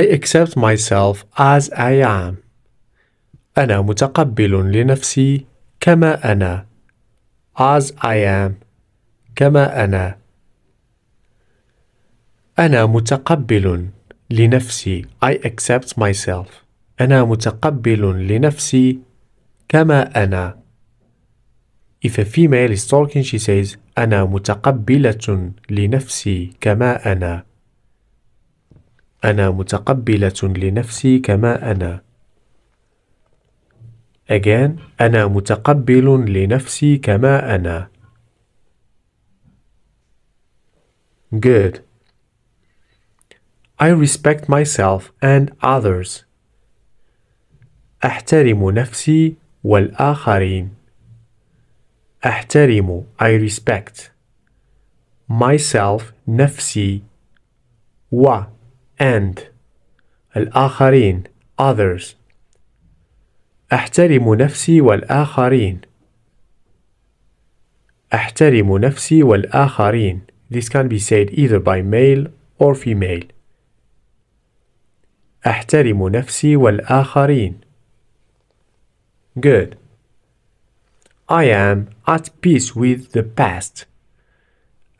I accept myself as I am. أنا متقبل لنفسي كما أنا. As I am. كما أنا. أنا متقبل لنفسي. I accept myself. أنا متقبل لنفسي كما أنا. If a female is talking, she says, أنا متقبلة لنفسي كما أنا. أنا متقبلة لنفسي كما أنا. Again, أنا متقبل لنفسي كما أنا. Good. I respect myself and others. أحترم نفسي والآخرين. أحترم I respect myself نفسي و and الآخرين others أحترم نفسي والآخرين أحترم نفسي والآخرين This can be said either by male or female أحترم نفسي والآخرين Good I am at peace with the past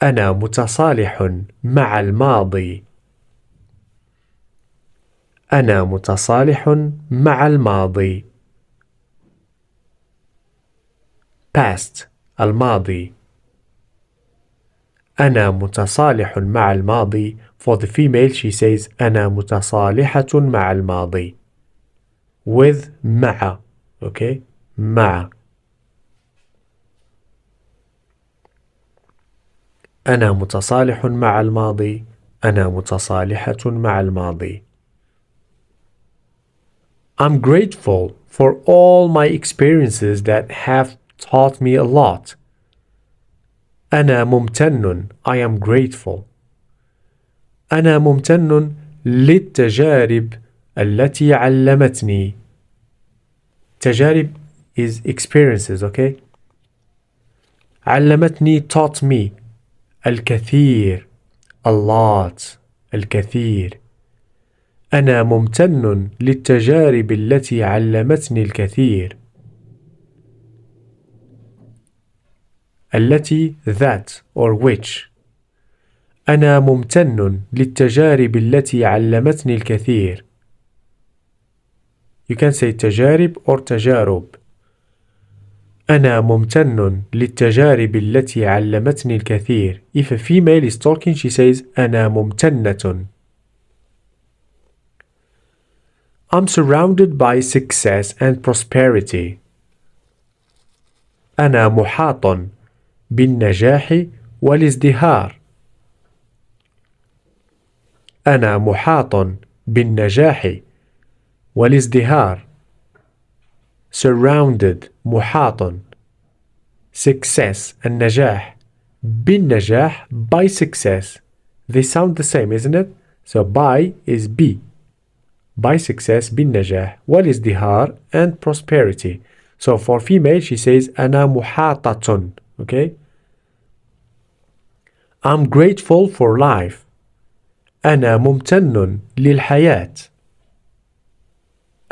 أنا متصالح مع الماضي أنا متصالح مع الماضي. past الماضي. أنا متصالح مع الماضي. For the female she says أنا متصالحة مع الماضي. With مع. Okay? مع. أنا متصالح مع الماضي. أنا متصالحة مع الماضي. I'm grateful for all my experiences that have taught me a lot. أنا ممتن I am grateful. أنا ممتن للتجارب التي علمتني. تجارب is experiences, okay? علمتني taught me الكثير a lot الكثير أنا ممتن للتجارب التي علمتني الكثير. التي that or which. أنا ممتن للتجارب التي علمتني الكثير. You can say تجارب or تجارب. أنا ممتن للتجارب التي علمتني الكثير. If a female is talking, she says أنا ممتنة I'm surrounded by success and prosperity. أنا محاط بالنجاح والازدهار. أنا محاط بالنجاح والازدهار. Surrounded محاط success النجاح بالنجاح by success. They sound the same, isn't it? So by is be by success بالنجاح dihar and prosperity so for female she says أنا muhatatun okay I'm grateful for life أنا ممتن للحياة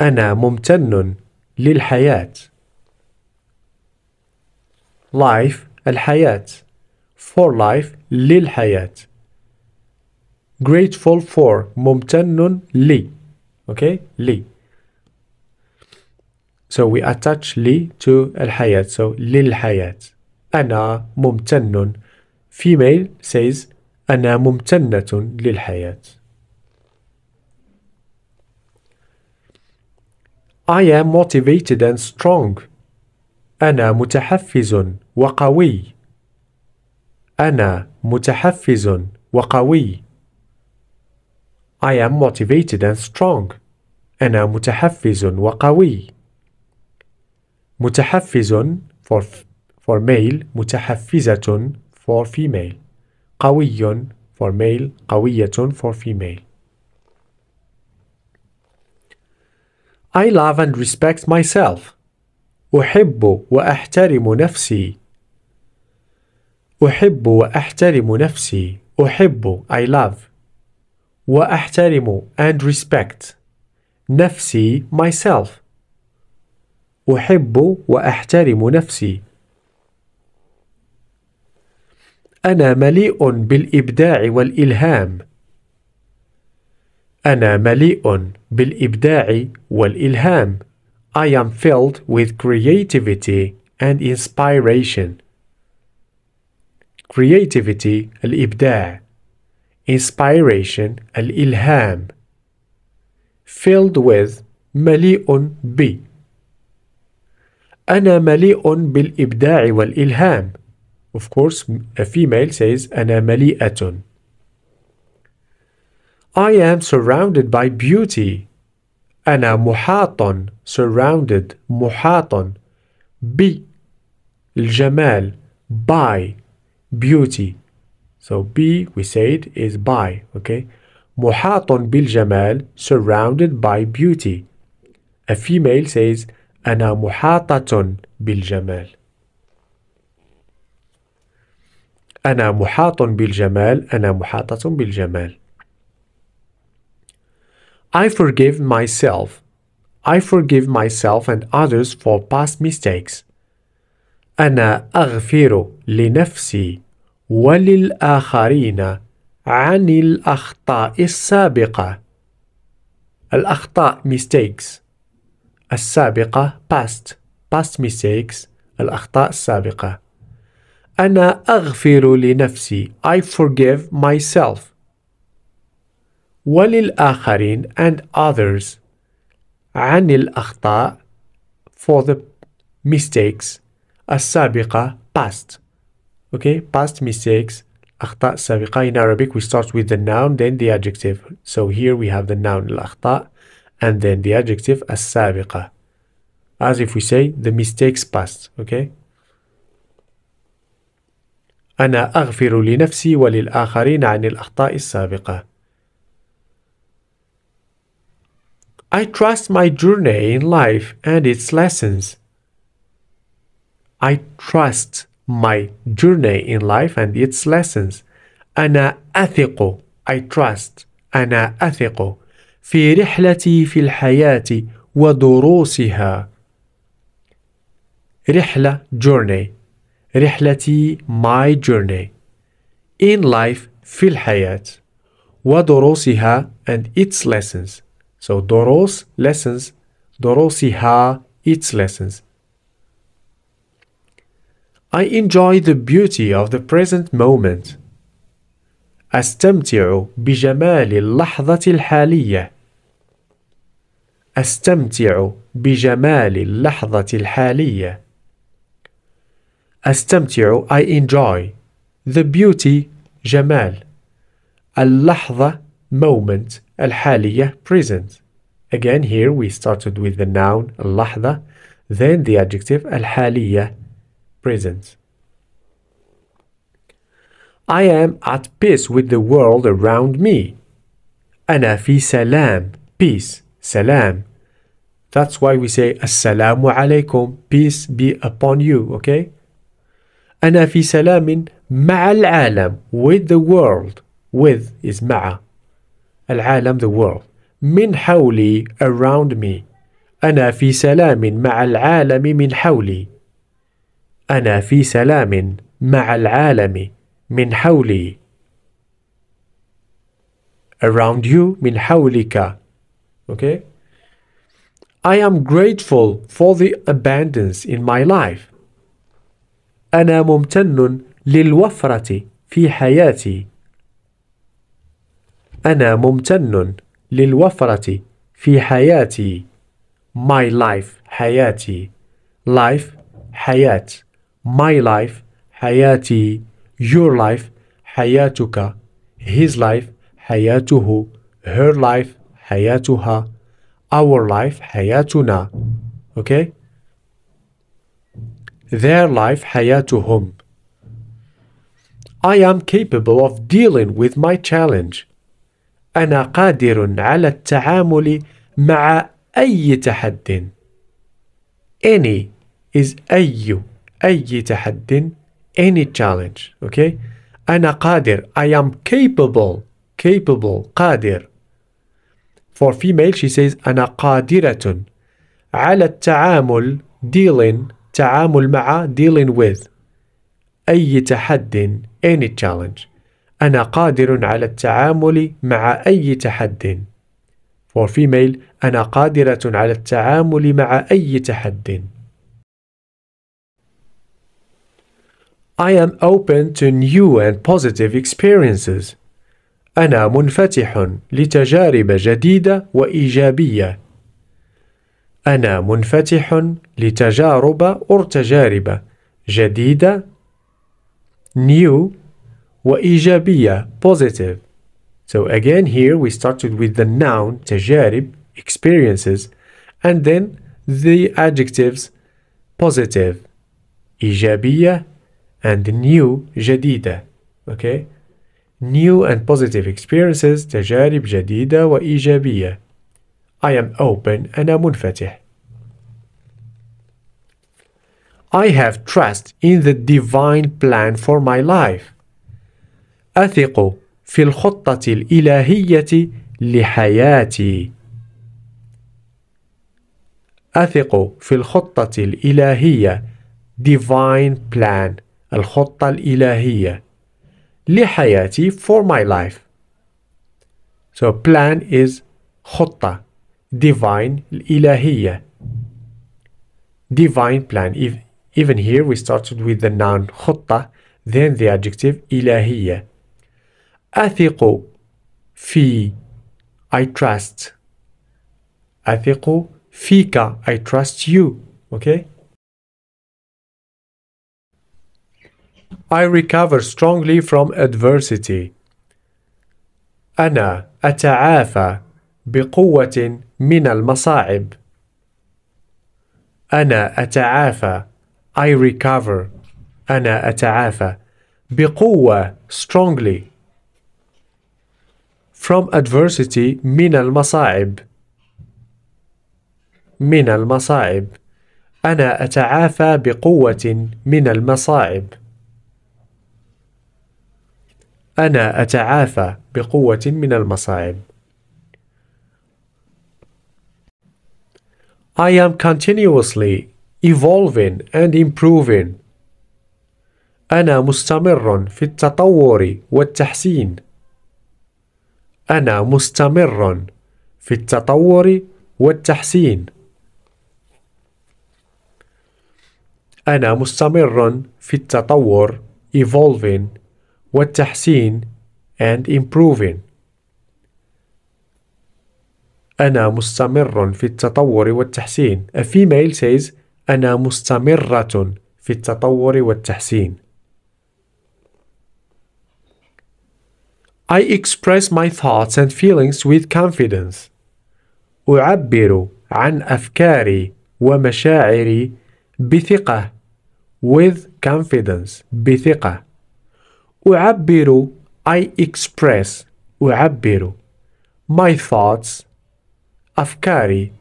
أنا ممتن للحياة life hayat for life للحياة grateful for ممتن li Okay, li. So we attach li to al-hayat. So lil hayat. Ana mumtannun. Female says ana mumtannatun ممتنة للحياة. I am motivated and strong. أنا متحفز وقوي. أنا متحفز وقوي. I am motivated and strong. أنا متحفز وقوي. متحفز for, for male, متحفزة for female. قوي for male, قوية for female. I love and respect myself. أحب وأحترم نفسي. أحب وأحترم نفسي. أحب I love وأحترم and respect نفسي myself أحب وأحترم نفسي أنا مليء بالإبداع والإلهام أنا مليء بالإبداع والإلهام I am filled with creativity and inspiration creativity الإبداع inspiration al-ilham filled with مليء بي أنا مليء بالإبداع ilham Of course, a female says أنا مليئة I am surrounded by beauty ana muhatun surrounded محاط بي الجمال by beauty so B, we said, is by, okay? bil بالجمال, surrounded by beauty. A female says, أنا محاطة بالجمال. أنا محاط بالجمال أنا محاطة بالجمال I forgive myself I forgive myself and others for past mistakes أنا أغفر لنفسي وللآخرين عن الأخطاء السابقة الأخطاء mistakes السابقة past past mistakes الأخطاء السابقة أنا أغفر لنفسي I forgive myself وللآخرين and others عن الأخطاء for the mistakes السابقة past Okay, past mistakes. أخطاء سابقة in Arabic we start with the noun then the adjective. So here we have the noun الأخطاء and then the adjective السابقة. As if we say the mistakes past. Okay. أنا أغفر لنفسي وللآخرين عن الأخطاء السابقة. I trust my journey in life and its lessons. I trust my journey in life and its lessons. أنا أثق I trust أنا أثق في رحلتي في الحياة ودروسها رحلة journey رحلتي my journey in life في الحياة ودروسها and its lessons so دروس lessons دروسها its lessons I enjoy the beauty of the present moment. أستمتع بجمال اللحظة الحالية. أستمتع بجمال اللحظة الحالية. أستمتع I enjoy the beauty جمال اللحظة moment الحالية present. Again here we started with the noun اللحظة then the adjective الحالية presence. I am at peace with the world around me. أنا في سلام peace salam. That's why we say Assalamu alaikum, peace be upon you okay أنا في سلام مع العالم with the world with is مع the world من حولي around me أنا في سلام مع العالم من حولي أنا في سلام مع العالم من حولي. Around you من حولك. Okay. I am grateful for the abundance in my life. أنا ممتن للوفرة في حياتي. أنا ممتن للوفرة في حياتي. My life حياتي. Life حياة. my life, hayati, your life, hayatuka, his life, hayatuhu, her life, hayatuha, our life, hayatuna. Okay? Their life, hayatuhum. I am capable of dealing with my challenge. أنا قادر على التعامل مع أي تحدٍ. Any is أي أي تحد any challenge okay? أنا قادر I am capable capable قادر for female she says أنا قادرة على التعامل dealing تعامل مع dealing with أي تحد any challenge أنا قادر على التعامل مع أي تحد for female أنا قادرة على التعامل مع أي تحد I am open to new and positive experiences. أنا منفتح لتجارب جديدة وإيجابية. أنا منفتح لتجارب أو تجارب جديدة new وإيجابية positive. So again here we started with the noun تجارب experiences and then the adjectives positive إيجابية and new جديدة okay new and positive experiences تجارب جديدة وإيجابية I am open أنا منفتح I have trust in the divine plan for my life أثق في الخطة الإلهية لحياتي أثق في الخطة الإلهية divine plan الخطة الإلهية لحياتي for my life so plan is خطة divine الإلهية divine plan if even here we started with the noun خطة then the adjective إلهية أثق في I trust أثق فيك I trust you okay I recover strongly from adversity. أنا أتعافى بقوة من المصاعب. أنا أتعافى. I recover. أنا أتعافى. بقوة strongly. From adversity من المصاعب. من المصاعب. أنا أتعافى بقوة من المصاعب. أنا أتعافى بقوة من المصاعب. I am continuously evolving and improving. أنا مستمر في التطور والتحسين. أنا مستمر في التطور والتحسين. أنا مستمر في التطور evolving والتحسين and improving أنا مستمر في التطور والتحسين A female says أنا مستمرة في التطور والتحسين I express my thoughts and feelings with confidence. أعبر عن أفكاري ومشاعري بثقة with confidence بثقة أعبر I express أعبر my thoughts أفكاري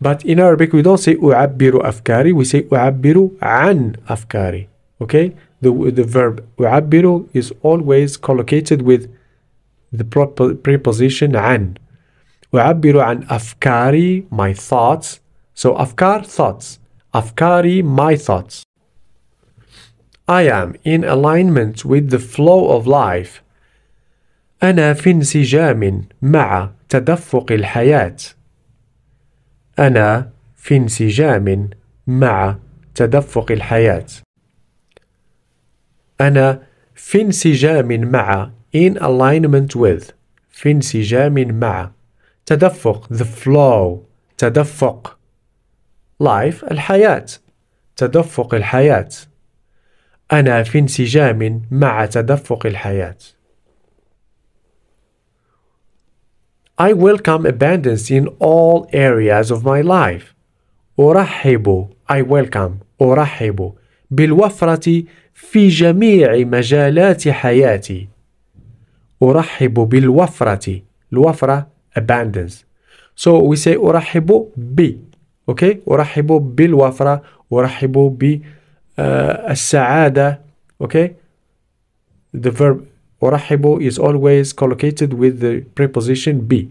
but in Arabic we don't say أعبر أفكاري we say أعبر عن أفكاري okay the, the verb أعبر is always collocated with the preposition عن أعبر عن أفكاري my thoughts so أفكار thoughts أفكاري my thoughts I am in alignment with the flow of life. أنا في انسجام مع تدفق الحياة. أنا في انسجام مع تدفق الحياة. أنا في انسجام مع in alignment with في انسجام مع تدفق the flow تدفق life الحياة تدفق الحياة أنا في انسجام مع تدفق الحياة. I welcome abundance in all areas of my life. أرحب I welcome أرحب بالوفرة في جميع مجالات حياتي. أرحب بالوفرة الوفرة abundance. So we say أرحب ب. Okay? أرحب بالوفرة أرحب ب السعادة okay the verb أرحب is always collocated with the preposition be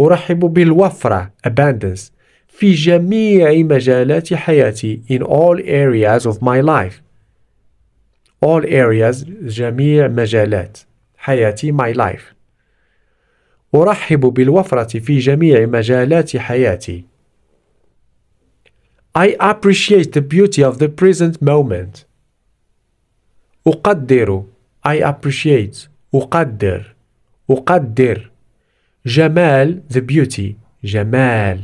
أرحب بالوفرة abundance في جميع مجالات حياتي in all areas of my life all areas جميع مجالات حياتي my life أرحب بالوفرة في جميع مجالات حياتي I appreciate the beauty of the present moment. أقدر I appreciate أقدر أقدر جمال the beauty جمال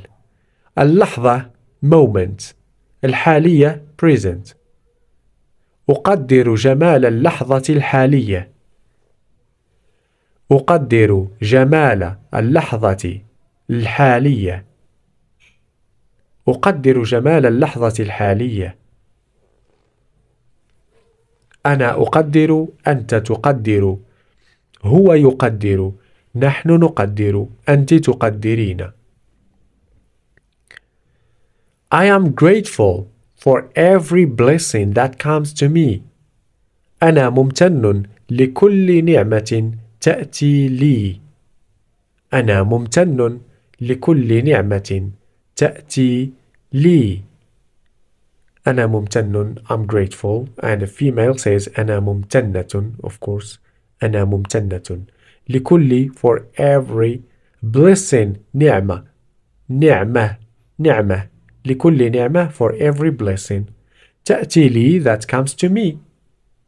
اللحظة moment الحالية present أقدر جمال اللحظة الحالية أقدر جمال اللحظة الحالية أقدر جمال اللحظة الحالية أنا أقدر أنت تقدر هو يقدر نحن نقدر أنت تقدرين I am grateful for every blessing that comes to me أنا ممتن لكل نعمة تأتي لي أنا ممتن لكل نعمة تأتي لي أنا ممتن I'm grateful and a female says أنا ممتنة of course أنا ممتنة لكل for every blessing نعمة نعمة نعمة لكل نعمة for every blessing تأتي لي that comes to me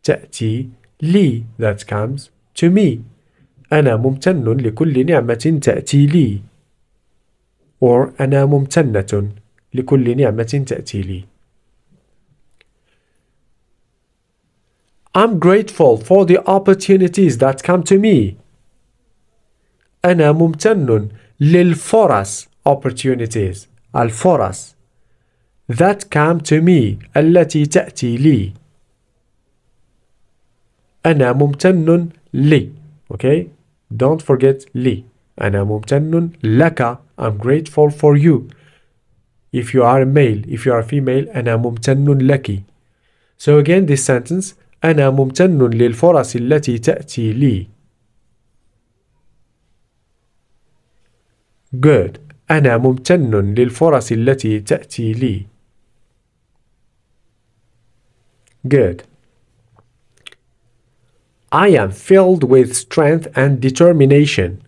تأتي لي that comes to me أنا ممتن لكل نعمة تأتي لي or أنا ممتنة لكل نعمة تأتي لي. I'm grateful for the opportunities that come to me. أنا ممتن للفرص opportunities الفرص that come to me التي تأتي لي. أنا ممتن لي. Okay? Don't forget لي. أنا ممتن لك I'm grateful for you If you are a male If you are a female أنا ممتن لك So again this sentence أنا ممتن للفرص التي تأتي لي Good أنا ممتن للفرص التي تأتي لي Good I am filled with strength and determination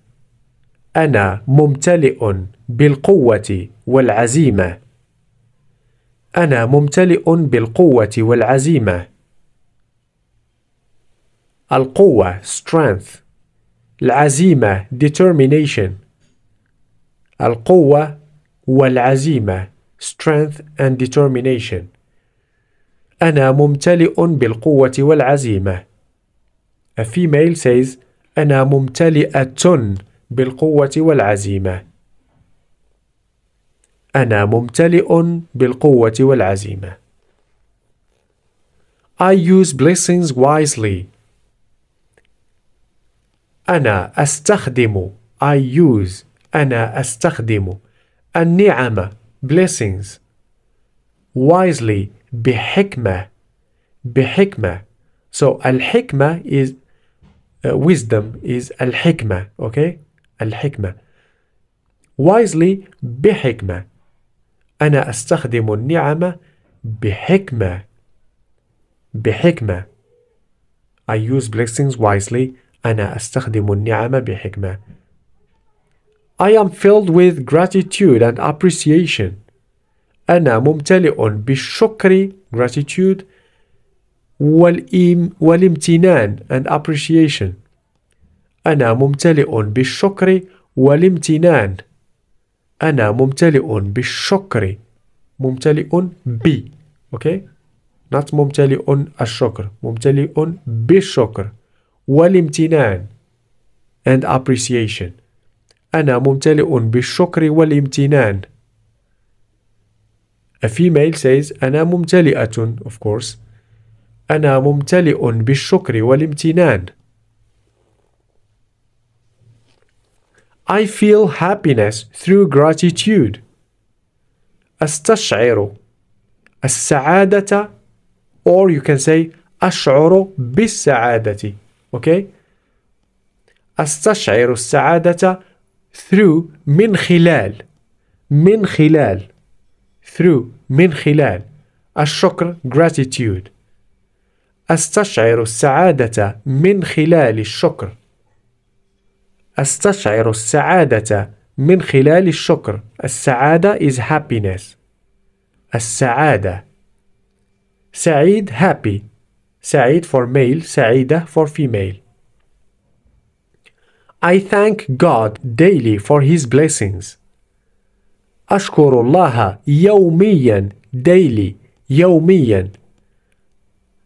أنا ممتلئ بالقوة والعزيمة أنا ممتلئ بالقوة والعزيمة القوة strength العزيمة determination القوة والعزيمة strength and determination أنا ممتلئ بالقوة والعزيمة A female says أنا ممتلئة بالقوة والعزيمة أنا ممتلئ بالقوة والعزيمة I use blessings wisely أنا أستخدم I use أنا أستخدم النعم blessings wisely بحكمة بحكمة so الحكمة is uh, wisdom is الحكمة okay الحكمة wisely بحكمة أنا أستخدم النعمة بحكمة بحكمة I use blessings wisely أنا أستخدم النعمة بحكمة I am filled with gratitude and appreciation أنا ممتلئ بالشكر gratitude والإم والامتنان and appreciation أنا ممتلئ بالشكر والامتنان أنا ممتلئ بالشكر ممتلئ ب أوكي not ممتلئ الشكر ممتلئ بالشكر والامتنان and appreciation أنا ممتلئ بالشكر والامتنان A female says أنا ممتلئة of course أنا ممتلئ بالشكر والامتنان I feel happiness through gratitude. أستشعر السعادة or you can say أشعر بالسعادة. Okay? أستشعر السعادة through من خلال من خلال through من خلال الشكر gratitude أستشعر السعادة من خلال الشكر أستشعر السعادة من خلال الشكر. السعادة is happiness. السعادة. سعيد happy. سعيد for male. سعيدة for female. I thank God daily for His blessings. أشكر الله يوميا daily يوميا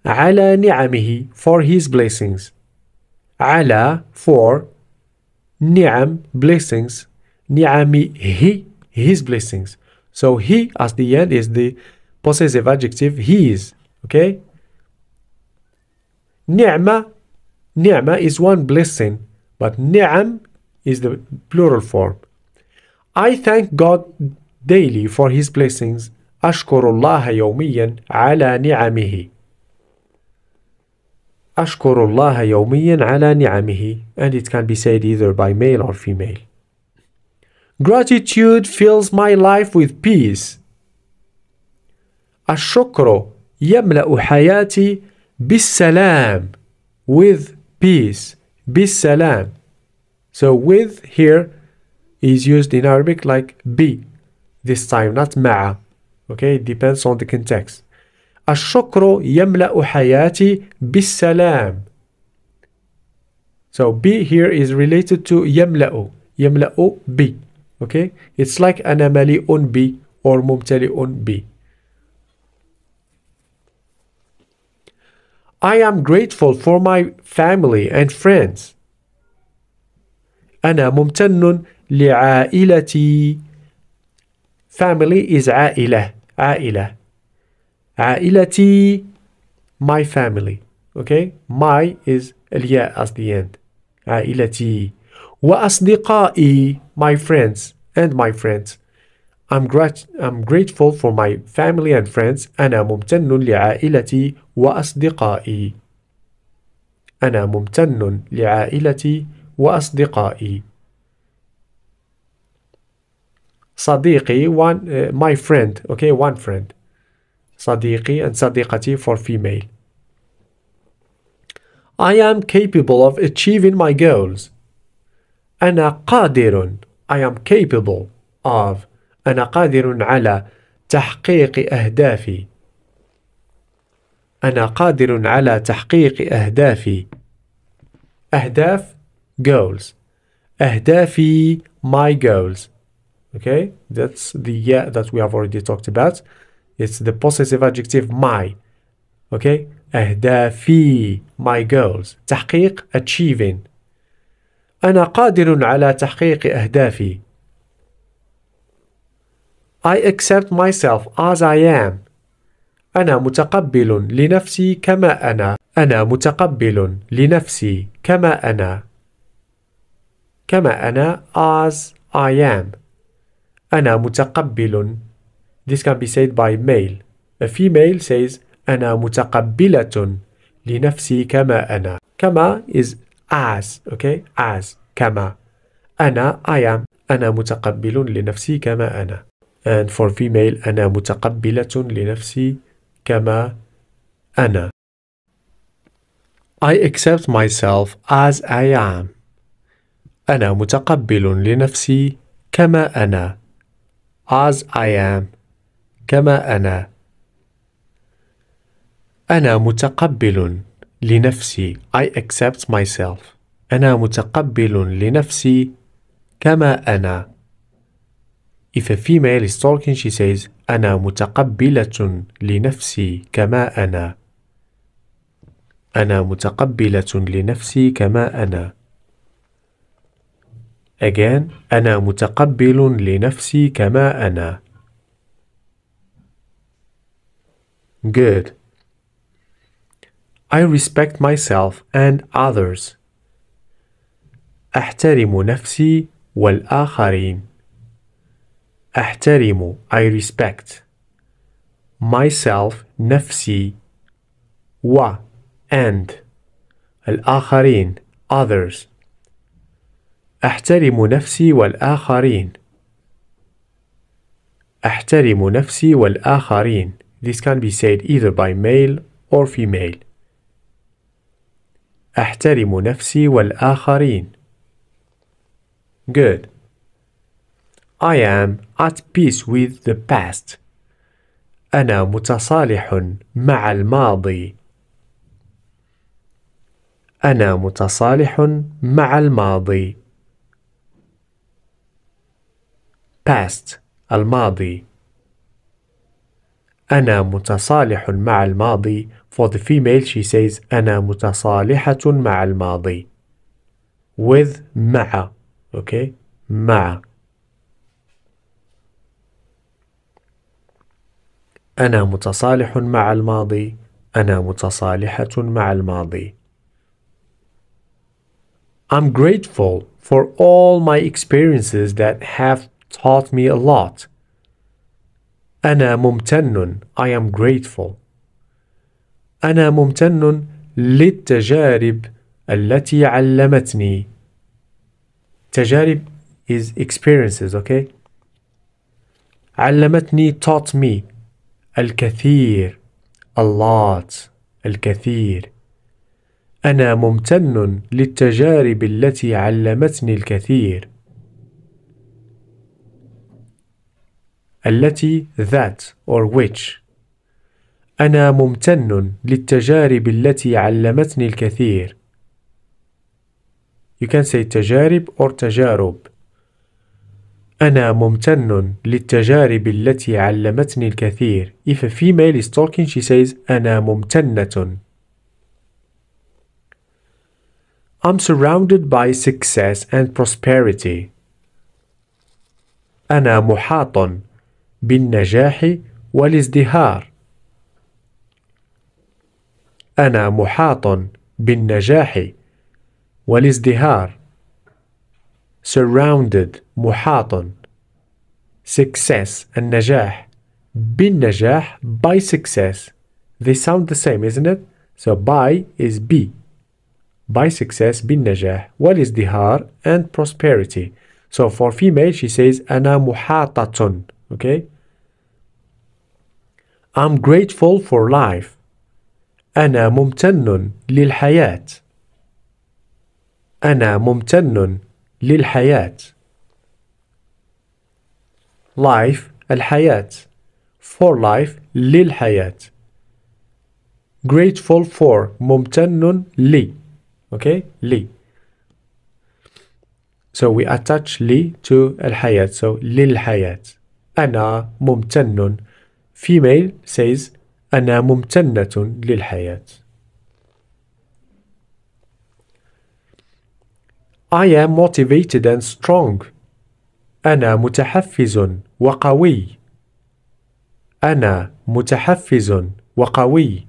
على نعمه for His blessings. على for ni'am, blessings, ni'ami, he, his blessings. So he at the end is the possessive adjective he is, okay? Ni'ma, ni'ma is one blessing, but ni'am is the plural form. I thank God daily for his blessings. أشكر الله يوميا على نعمه. أشكر الله يوميا على نعمه and it can be said either by male or female. Gratitude fills my life with peace. الشكر يملأ حياتي بالسلام with peace بالسلام so with here is used in Arabic like be this time not ma'a okay it depends on the context الشكر يملأ حياتي بالسلام. So be here is related to يملأ. يملأ ب Okay? It's like أنا مليء ب or ممتلئ ب I am grateful for my family and friends. أنا ممتن لعائلتي. Family is عائلة. عائلة. عائلتي my family okay my is الياء at the end عائلتي وأصدقائي my friends and my friends I'm, grat I'm grateful for my family and friends أنا ممتن لعائلتي وأصدقائي أنا ممتن لعائلتي وأصدقائي صديقي one uh, my friend okay one friend صديقي and صديقتي for female. I am capable of achieving my goals. أنا قادر I am capable of أنا قادر على تحقيق أهدافي أنا قادر على تحقيق أهدافي أهداف goals أهدافي my goals okay that's the yeah that we have already talked about It's the possessive adjective my. Okay? أهدافي my goals. تحقيق achieving. أنا قادر على تحقيق أهدافي. I accept myself as I am. أنا متقبل لنفسي كما أنا. أنا متقبل لنفسي كما أنا. كما أنا as I am. أنا متقبل This can be said by male. A female says أنا متقبلة لنفسي كما أنا. كما is as, okay? As, كما. أنا I am. أنا متقبل لنفسي كما أنا. And for female أنا متقبلة لنفسي كما أنا. I accept myself as I am. أنا متقبل لنفسي كما أنا. As I am. كما أنا أنا متقبل لنفسي I accept myself أنا متقبل لنفسي كما أنا If a female is talking she says أنا متقبلة لنفسي كما أنا أنا متقبلة لنفسي كما أنا Again أنا متقبل لنفسي كما أنا good. I respect myself and others. أحترم نفسي والآخرين. أحترم I respect myself نفسي و and الآخرين others أحترم نفسي والآخرين أحترم نفسي والآخرين This can be said either by male or female. أحترم نفسي والآخرين. Good. I am at peace with the past. أنا متصالح مع الماضي. أنا متصالح مع الماضي. past الماضي أنا متصالح مع الماضي. For the female, she says أنا متصالحة مع الماضي. With مع. Okay? مع. أنا متصالح مع الماضي. أنا متصالحة مع الماضي. I'm grateful for all my experiences that have taught me a lot. أنا ممتن I am grateful أنا ممتن للتجارب التي علمتني تجارب is experiences okay علمتني taught me الكثير a lot الكثير أنا ممتن للتجارب التي علمتني الكثير التي that or which أنا ممتن للتجارب التي علمتني الكثير You can say تجارب or تجارب أنا ممتن للتجارب التي علمتني الكثير If a female is talking she says أنا ممتنة I'm surrounded by success and prosperity أنا محاط بالنجاح والازدهار أنا محاط بالنجاح والازدهار surrounded محاط success النجاح بالنجاح by success they sound the same isn't it so by is be by success بالنجاح والازدهار and prosperity so for female she says أنا محاطة okay I'm grateful for life. أنا ممتن للحياة. أنا ممتن للحياة. Life الحياة. For life للحياة. Grateful for ممتن لي. Okay, لي. So we attach li to الحياة. So للحياة. أنا ممتن Female says أنا ممتنة للحياة. I am motivated and strong. أنا متحفز وقوي. أنا متحفز وقوي.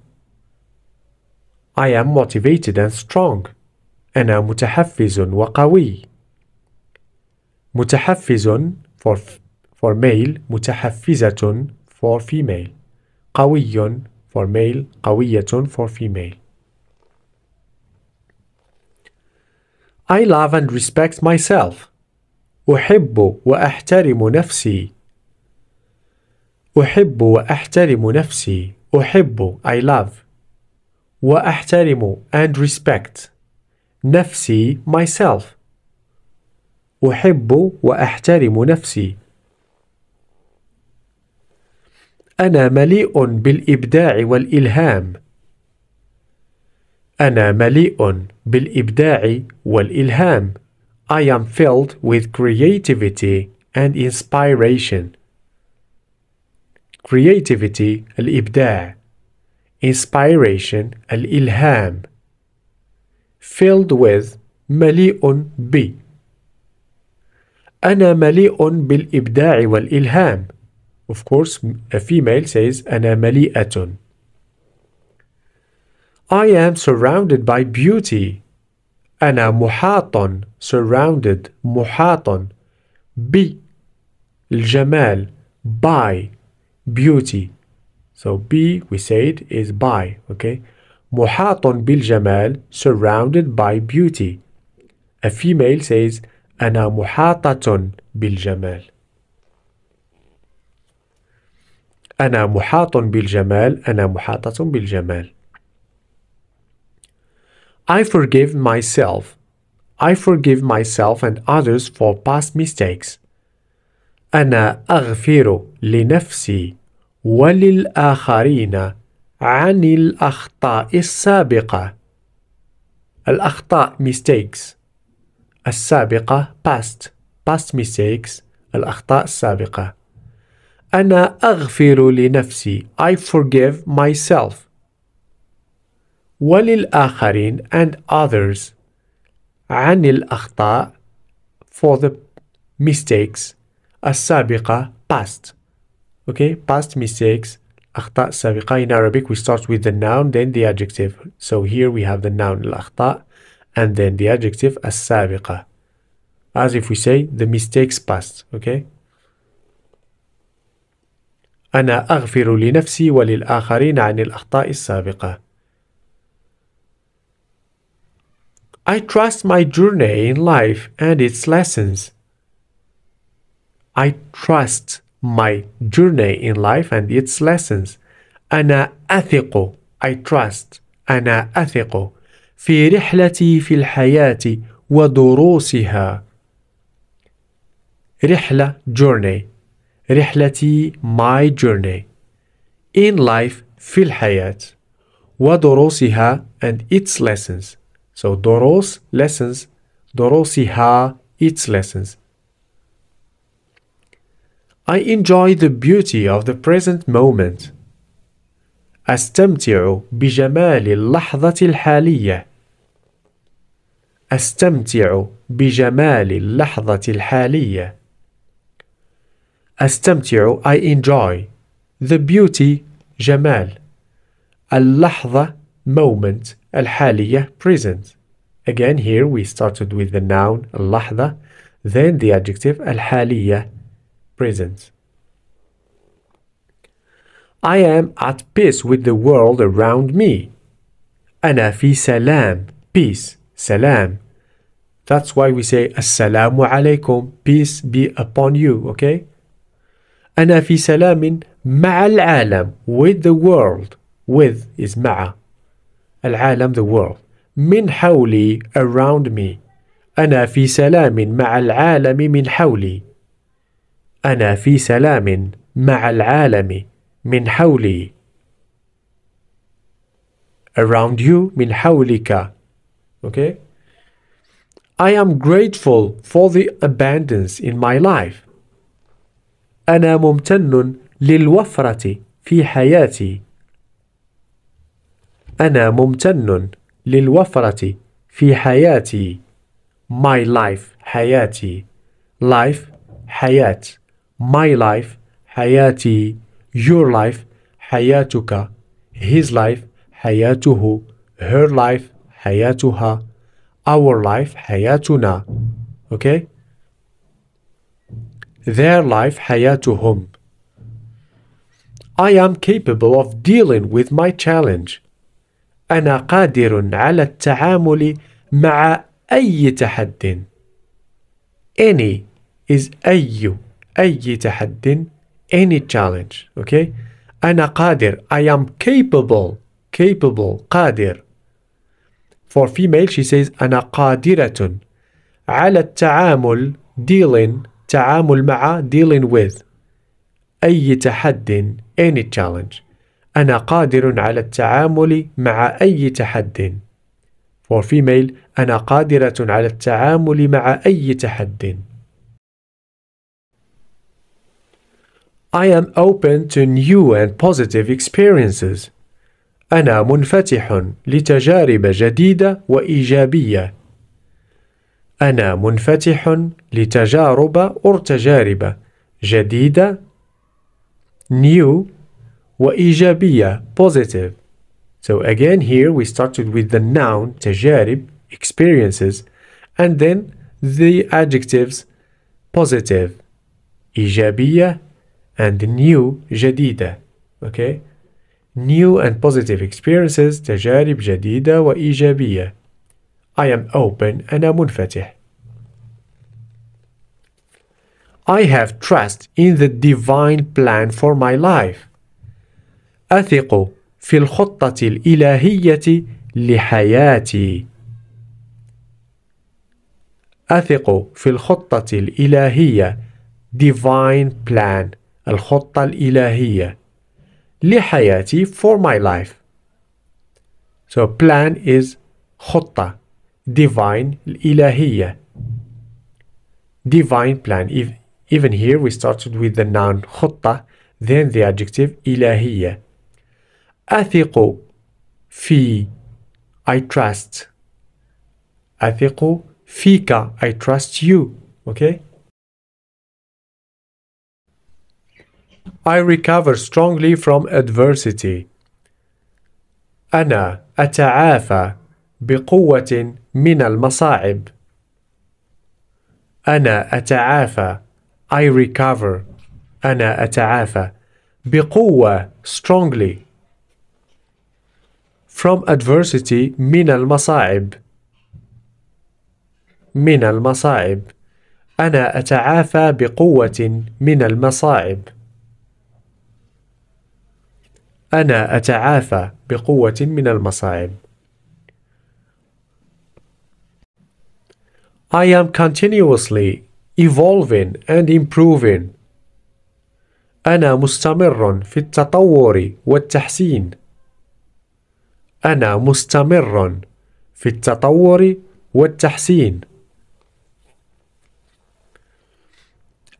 I am motivated and strong. أنا متحفز وقوي. متحفز for, for male متحفزة for female قوي for male قوية for female I love and respect myself أحب وأحترم نفسي أحب وأحترم نفسي أحب I love وأحترم and respect نفسي myself أحب وأحترم نفسي أنا مليء بالإبداع والإلهام. أنا مليء بالإبداع والإلهام. I am filled with creativity and inspiration. Creativity الإبداع. Inspiration الإلهام. Filled with مليء ب. أنا مليء بالإبداع والإلهام. Of course, a female says أنا مليئة. I am surrounded by beauty. أنا محاط surrounded محاط ب الجمال by beauty. So B we said is by, okay? محاط بالجمال surrounded by beauty. A female says أنا محاطة بالجمال. أنا محاط بالجمال أنا محاطة بالجمال I forgive myself I forgive myself and others for past mistakes أنا أغفر لنفسي وللآخرين عن الأخطاء السابقة الأخطاء mistakes السابقة past past mistakes الأخطاء السابقة أنا أغفر لنفسي I forgive myself وللآخرين and others عن الأخطاء for the mistakes السابقة past okay past mistakes أخطاء سابقة in Arabic we start with the noun then the adjective so here we have the noun الأخطاء and then the adjective السابقة as if we say the mistakes past okay أنا أغفر لنفسي وللآخرين عن الأخطاء السابقة. I trust my journey in life and its lessons. I trust my journey in life and its lessons. أنا أثق I trust أنا أثق في رحلتي في الحياة ودروسها. رحلة journey رحلتي my journey in life في الحياة ودروسها and its lessons so دروس lessons دروسها its lessons I enjoy the beauty of the present moment أستمتع بجمال اللحظة الحالية أستمتع بجمال اللحظة الحالية أستمتع I enjoy the beauty جمال اللحظة moment الحالية present again here we started with the noun اللحظة then the adjective الحالية present I am at peace with the world around me أنا في سلام peace سلام that's why we say السلام عليكم peace be upon you okay أنا في سلام مع العالم with the world with is مع العالم the world من حولي around me أنا في سلام مع العالم من حولي أنا في سلام مع العالم من حولي around you من حولك okay I am grateful for the abundance in my life أنا ممتن للوفرة في حياتي أنا ممتن للوفرة في حياتي my life حياتي life حياة my life حياتي your life حياتك his life حياته her life حياتها our life حياتنا okay their life hayatuhum. I am capable of dealing with my challenge. أنا قادر على التعامل مع أي تحد. Any is أي أي تحد any challenge okay أنا قادر I am capable capable قادر for female she says أنا قادرة على التعامل dealing التعامل مع dealing with أي تحد any challenge أنا قادر على التعامل مع أي تحد For female أنا قادرة على التعامل مع أي تحد I am open to new and positive experiences. أنا منفتح لتجارب جديدة وإيجابية. أنا منفتح لتجارب أو تجارب جديدة new وإيجابية positive So again here we started with the noun تجارب experiences and then the adjectives positive إيجابية and new جديدة okay new and positive experiences تجارب جديدة وإيجابية I am open أنا منفتح I have trust in the divine plan for my life أثق في الخطة الإلهية لحياتي أثق في الخطة الإلهية divine plan الخطة الإلهية لحياتي for my life so plan is خطة divine ilahiyya divine plan if, even here we started with the noun khutta then the adjective ilahiyya athiqu fi i trust athiqu fika i trust you okay I recover strongly from adversity. Ana ata'afa. بقوة من المصاعب. أنا أتعافى. I recover. أنا أتعافى. بقوة strongly. From adversity من المصاعب. من المصاعب. أنا أتعافى بقوة من المصاعب. أنا أتعافى بقوة من المصاعب. I am continuously evolving and improving. أنا مستمر في التطور والتحسين. أنا مستمر في التطور والتحسين.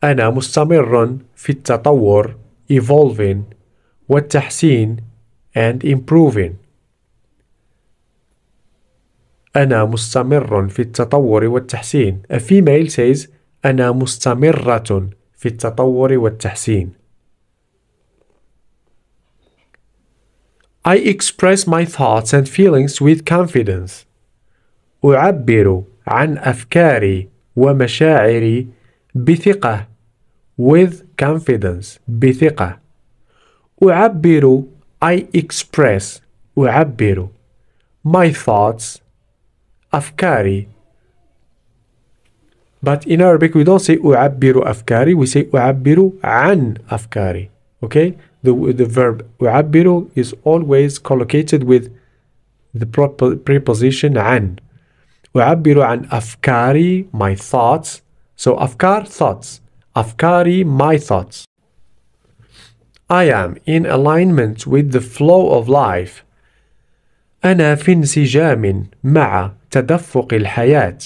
أنا مستمر في التطور evolving والتحسين and improving. أنا مستمر في التطور والتحسين. A female says أنا مستمرة في التطور والتحسين. I express my thoughts and feelings with confidence. أعبر عن أفكاري ومشاعري بثقة with confidence بثقة أعبر I express أعبر my thoughts أفكاري but in Arabic we don't say أعبر afkari, we say أعبر عن afkari. okay the, the verb أعبر is always collocated with the preposition عن أعبر عن afkari, my thoughts so أفكار thoughts Afkari, my thoughts I am in alignment with the flow of life أنا في انسجام مع تدفق الحياة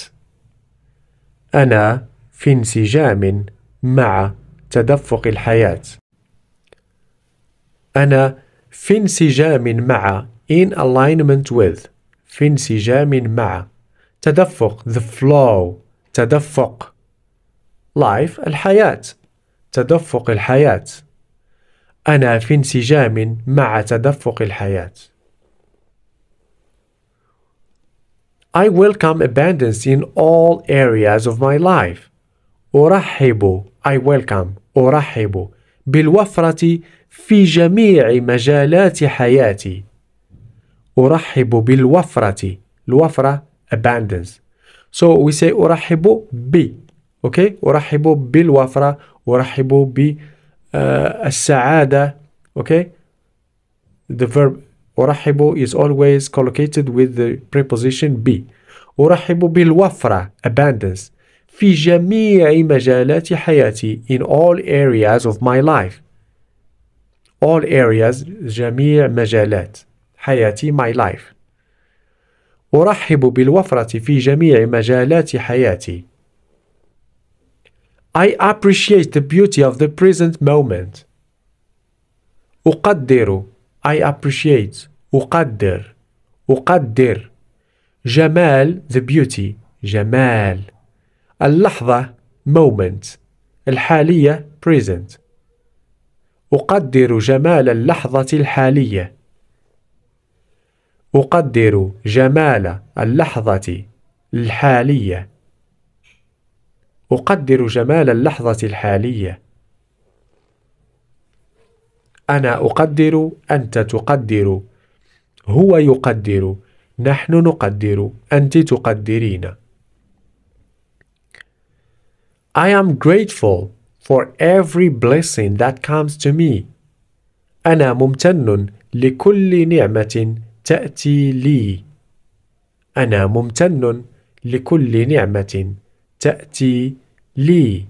أنا في انسجام مع تدفق الحياة أنا في انسجام مع in alignment with في انسجام مع تدفق the flow تدفق life الحياة تدفق الحياة أنا في انسجام مع تدفق الحياة I welcome abundance in all areas of my life. أرحب I welcome أرحب بالوفرة في جميع مجالات حياتي. أرحب بالوفرة الوفرة abundance. So we say أرحب ب okay أرحب بالوفرة أرحب بالسعادة okay the verb أرحب is always collocated with the preposition be أرحب بالوفرة abundance في جميع مجالات حياتي in all areas of my life all areas جميع مجالات حياتي my life أرحب بالوفرة في جميع مجالات حياتي I appreciate the beauty of the present moment أقدر I appreciate أقدر أقدر جمال the beauty جمال اللحظة moment الحالية present أقدر جمال اللحظة الحالية أقدر جمال اللحظة الحالية أقدر جمال اللحظة الحالية أنا أقدر أنت تقدر هو يقدر نحن نقدر أنت تقدرين I am grateful for every blessing that comes to me أنا ممتن لكل نعمة تأتي لي أنا ممتن لكل نعمة تأتي لي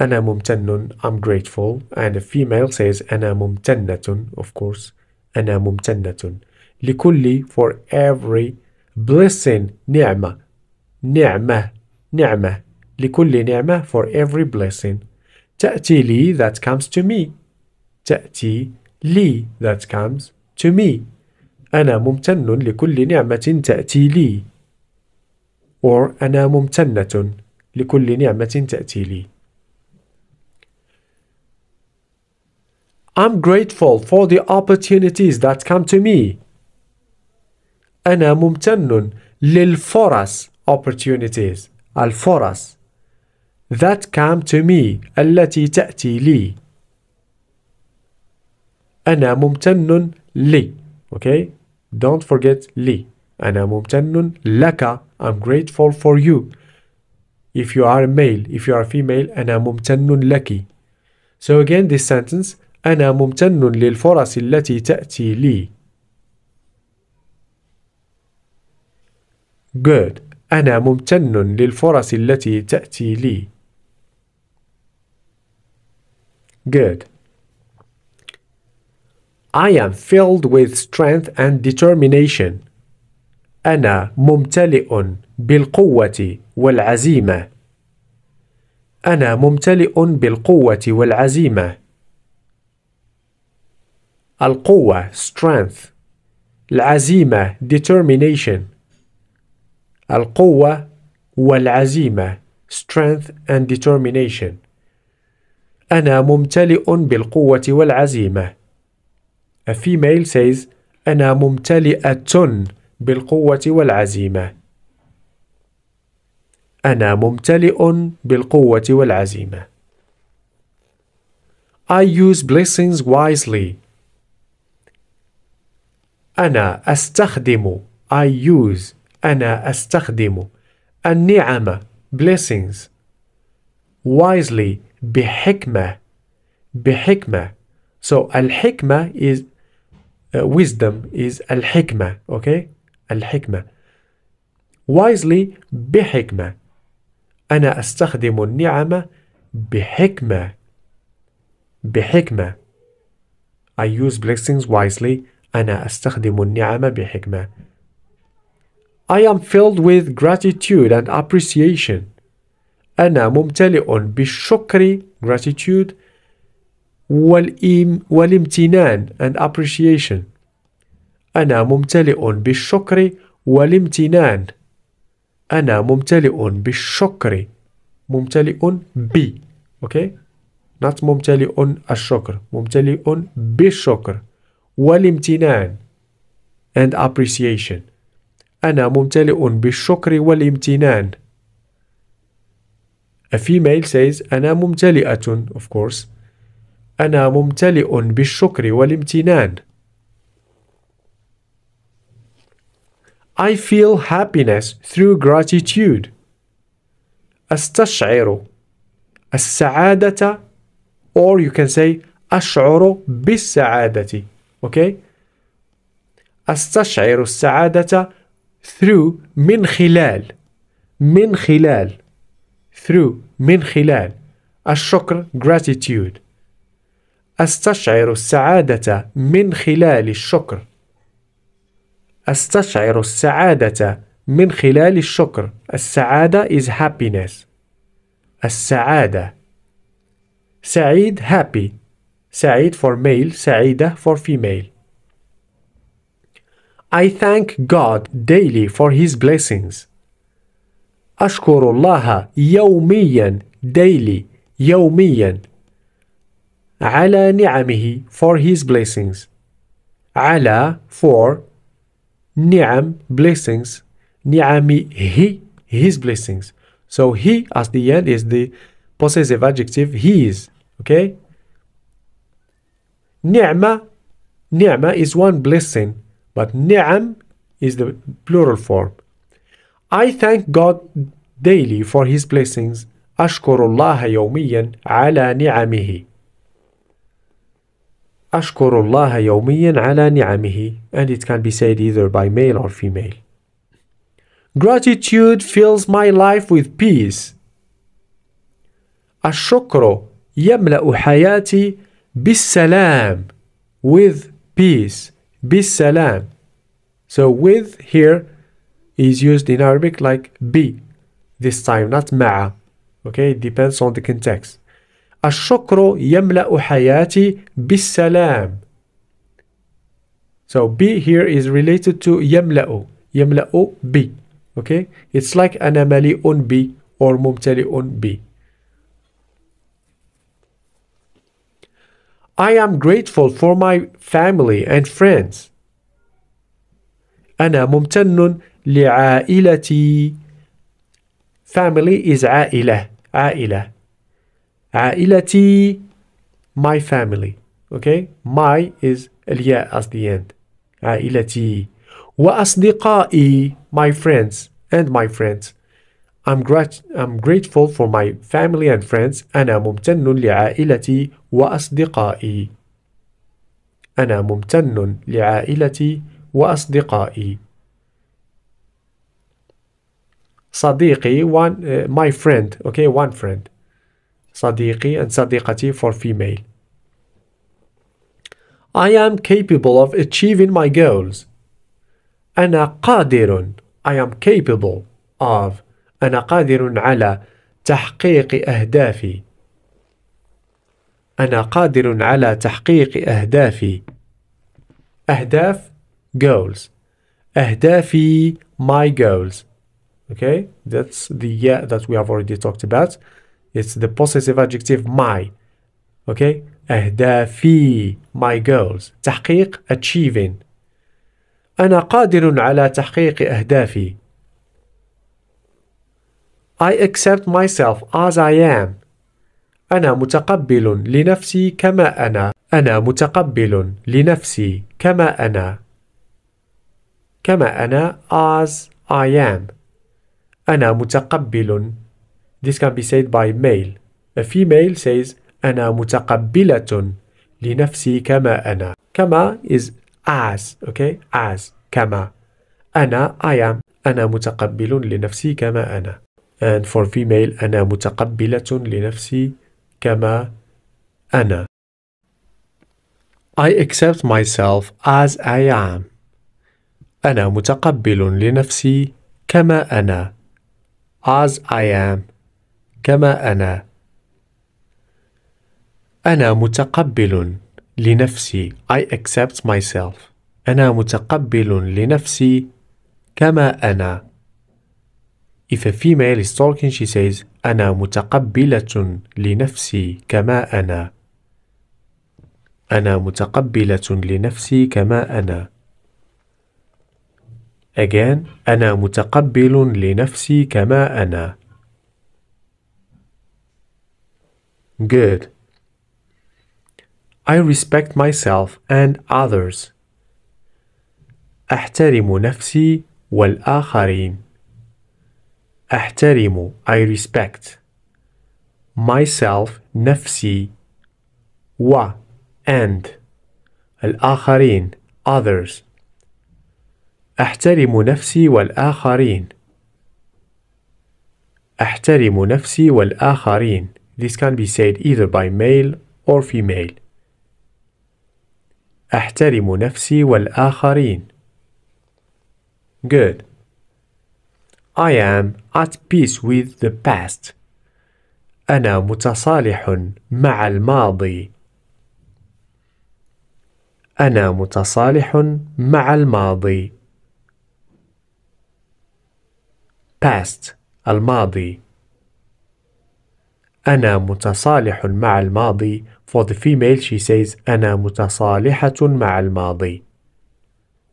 أنا ممتن I'm grateful and a female says أنا ممتنة of course أنا ممتنة لكل for every blessing نعمة نعمة نعمة لكل نعمة for every blessing تأتي لي that comes to me تأتي لي that comes to me أنا ممتن لكل نعمة تأتي لي or أنا ممتنة لكل نعمة تأتي لي I'm grateful for the opportunities that come to me. أنا ممتن للفرص opportunities الفرص that come to me التي تأتي لي. أنا ممتن لي. Okay? Don't forget لي. أنا ممتن لك. I'm grateful for you. If you are a male, if you are a female, أنا ممتن لك. So again, this sentence أنا ممتن للفرص التي تأتي لي. Good. أنا ممتن للفرص التي تأتي لي. Good. I am filled with strength and determination. أنا ممتلئ بالقوة والعزيمة. أنا ممتلئ بالقوة والعزيمة. القوة strength العزيمة determination القوة والعزيمة strength and determination أنا ممتلئ بالقوة والعزيمة A female says أنا ممتلئة بالقوة والعزيمة أنا ممتلئ بالقوة والعزيمة I use blessings wisely أنا أستخدم I use أنا أستخدم النعمة blessings wisely بحكمة بحكمة so الحكمة is uh, wisdom is الحكمة okay الحكمة wisely بحكمة أنا أستخدم النعمة بحكمة بحكمة I use blessings wisely أنا أستخدم النعم بحكمة. I am filled with gratitude and appreciation. أنا ممتلئ بالشكر gratitude والإم والامتنان and appreciation. أنا ممتلئ بالشكر والامتنان. أنا ممتلئ بالشكر ممتلئ ب okay? not ممتلئ الشكر ممتلئ بالشكر والامتنان and appreciation أنا ممتلئ بالشكر والامتنان A female says أنا ممتلئة of course أنا ممتلئ بالشكر والامتنان I feel happiness through gratitude أستشعر السعادة or you can say أشعر بالسعادة اوكي استشعر السعاده through من خلال من خلال through من خلال الشكر gratitude استشعر السعاده من خلال الشكر استشعر السعاده من خلال الشكر السعاده is happiness السعاده سعيد happy Said for male, Saida for female. I thank God daily for His blessings. أشكر الله يوميا daily يوميا على نعمه for His blessings. على for نعم blessings نعمه his blessings. So he as the end is the possessive adjective he is. Okay? نعمة نعمة is one blessing but نعم is the plural form I thank God daily for his blessings أشكر الله يوميا على نعمه أشكر الله يوميا على نعمه and it can be said either by male or female Gratitude fills my life with peace الشكر يملأ حياتي bisalam, with peace, bisalam. So with here is used in Arabic like be this time, not مع Okay, it depends on the context. الشكر يملأ حياتي بالسلام. So be here is related to يملأ. يملأ be Okay? It's like أنا مليء B or ممتلئ B. I am grateful for my family and friends. أنا ممتن لعائلتي. Family is عائلة. عائلة. عائلتي my family. Okay? My is الياء at the end. عائلتي. وأصدقائي my friends and my friends. I'm, grat I'm grateful for my family and friends أنا ممتن لعائلتي وأصدقائي أنا ممتن لعائلتي وأصدقائي صديقي one uh, my friend okay one friend صديقي and صديقتي for female I am capable of achieving my goals أنا قادر I am capable of أنا قادر على تحقيق أهدافي أنا قادر على تحقيق أهدافي أهداف goals أهدافي my goals okay that's the yeah that we have already talked about it's the possessive adjective my okay أهدافي my goals تحقيق achieving أنا قادر على تحقيق أهدافي I accept myself as I am. أنا متقبل لنفسي كما أنا. أنا متقبل لنفسي كما أنا. كما أنا as I am. أنا متقبل. This can be said by male. A female says أنا متقبلة لنفسي كما أنا. كما is as, okay? As, كما. أنا I am. أنا متقبل لنفسي كما أنا. and for female أنا متقبلة لنفسي كما أنا I accept myself as I am أنا متقبل لنفسي كما أنا as I am كما أنا أنا متقبل لنفسي I accept myself أنا متقبل لنفسي كما أنا If a female is talking, she says أنا متقبلة لنفسي كما أنا. أنا متقبلة لنفسي كما أنا. Again, أنا متقبل لنفسي كما أنا. Good. I respect myself and others. أحترم نفسي والآخرين. أحترم I respect myself نفسي و and الآخرين others أحترم نفسي والآخرين أحترم نفسي والآخرين This can be said either by male or female أحترم نفسي والآخرين Good I am at peace with the past. أنا متصالح مع الماضي. أنا متصالح مع الماضي. past الماضي. أنا متصالح مع الماضي. For the female she says أنا متصالحة مع الماضي.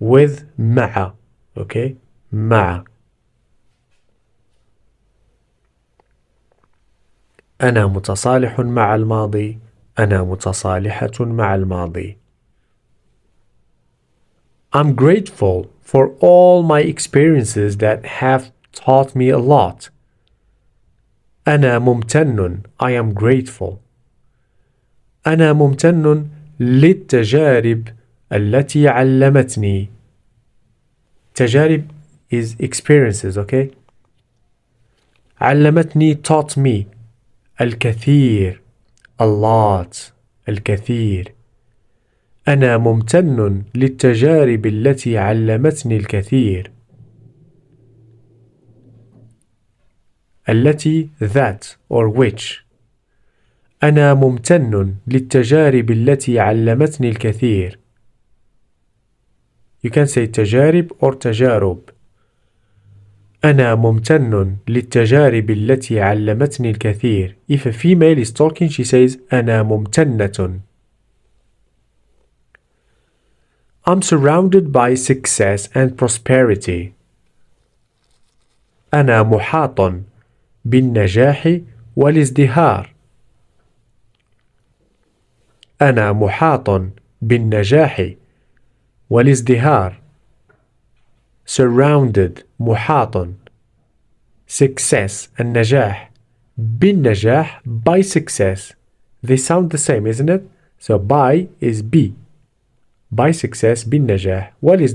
With مع. Okay? مع. أنا متصالح مع الماضي أنا متصالحة مع الماضي I'm grateful for all my experiences that have taught me a lot. أنا ممتن I am grateful. أنا ممتن للتجارب التي علمتني. تجارب is experiences, okay? علمتني taught me الكثير a lot الكثير أنا ممتن للتجارب التي علمتني الكثير التي that or which أنا ممتن للتجارب التي علمتني الكثير You can say تجارب or تجارب أنا ممتن للتجارب التي علمتني الكثير. If a female is talking, she says, أنا ممتنة. I'm surrounded by success and prosperity. أنا محاط بالنجاح والازدهار. أنا محاط بالنجاح والازدهار. surrounded محاط success النجاح بالنجاح by success they sound the same isn't it so by is be by success بالنجاح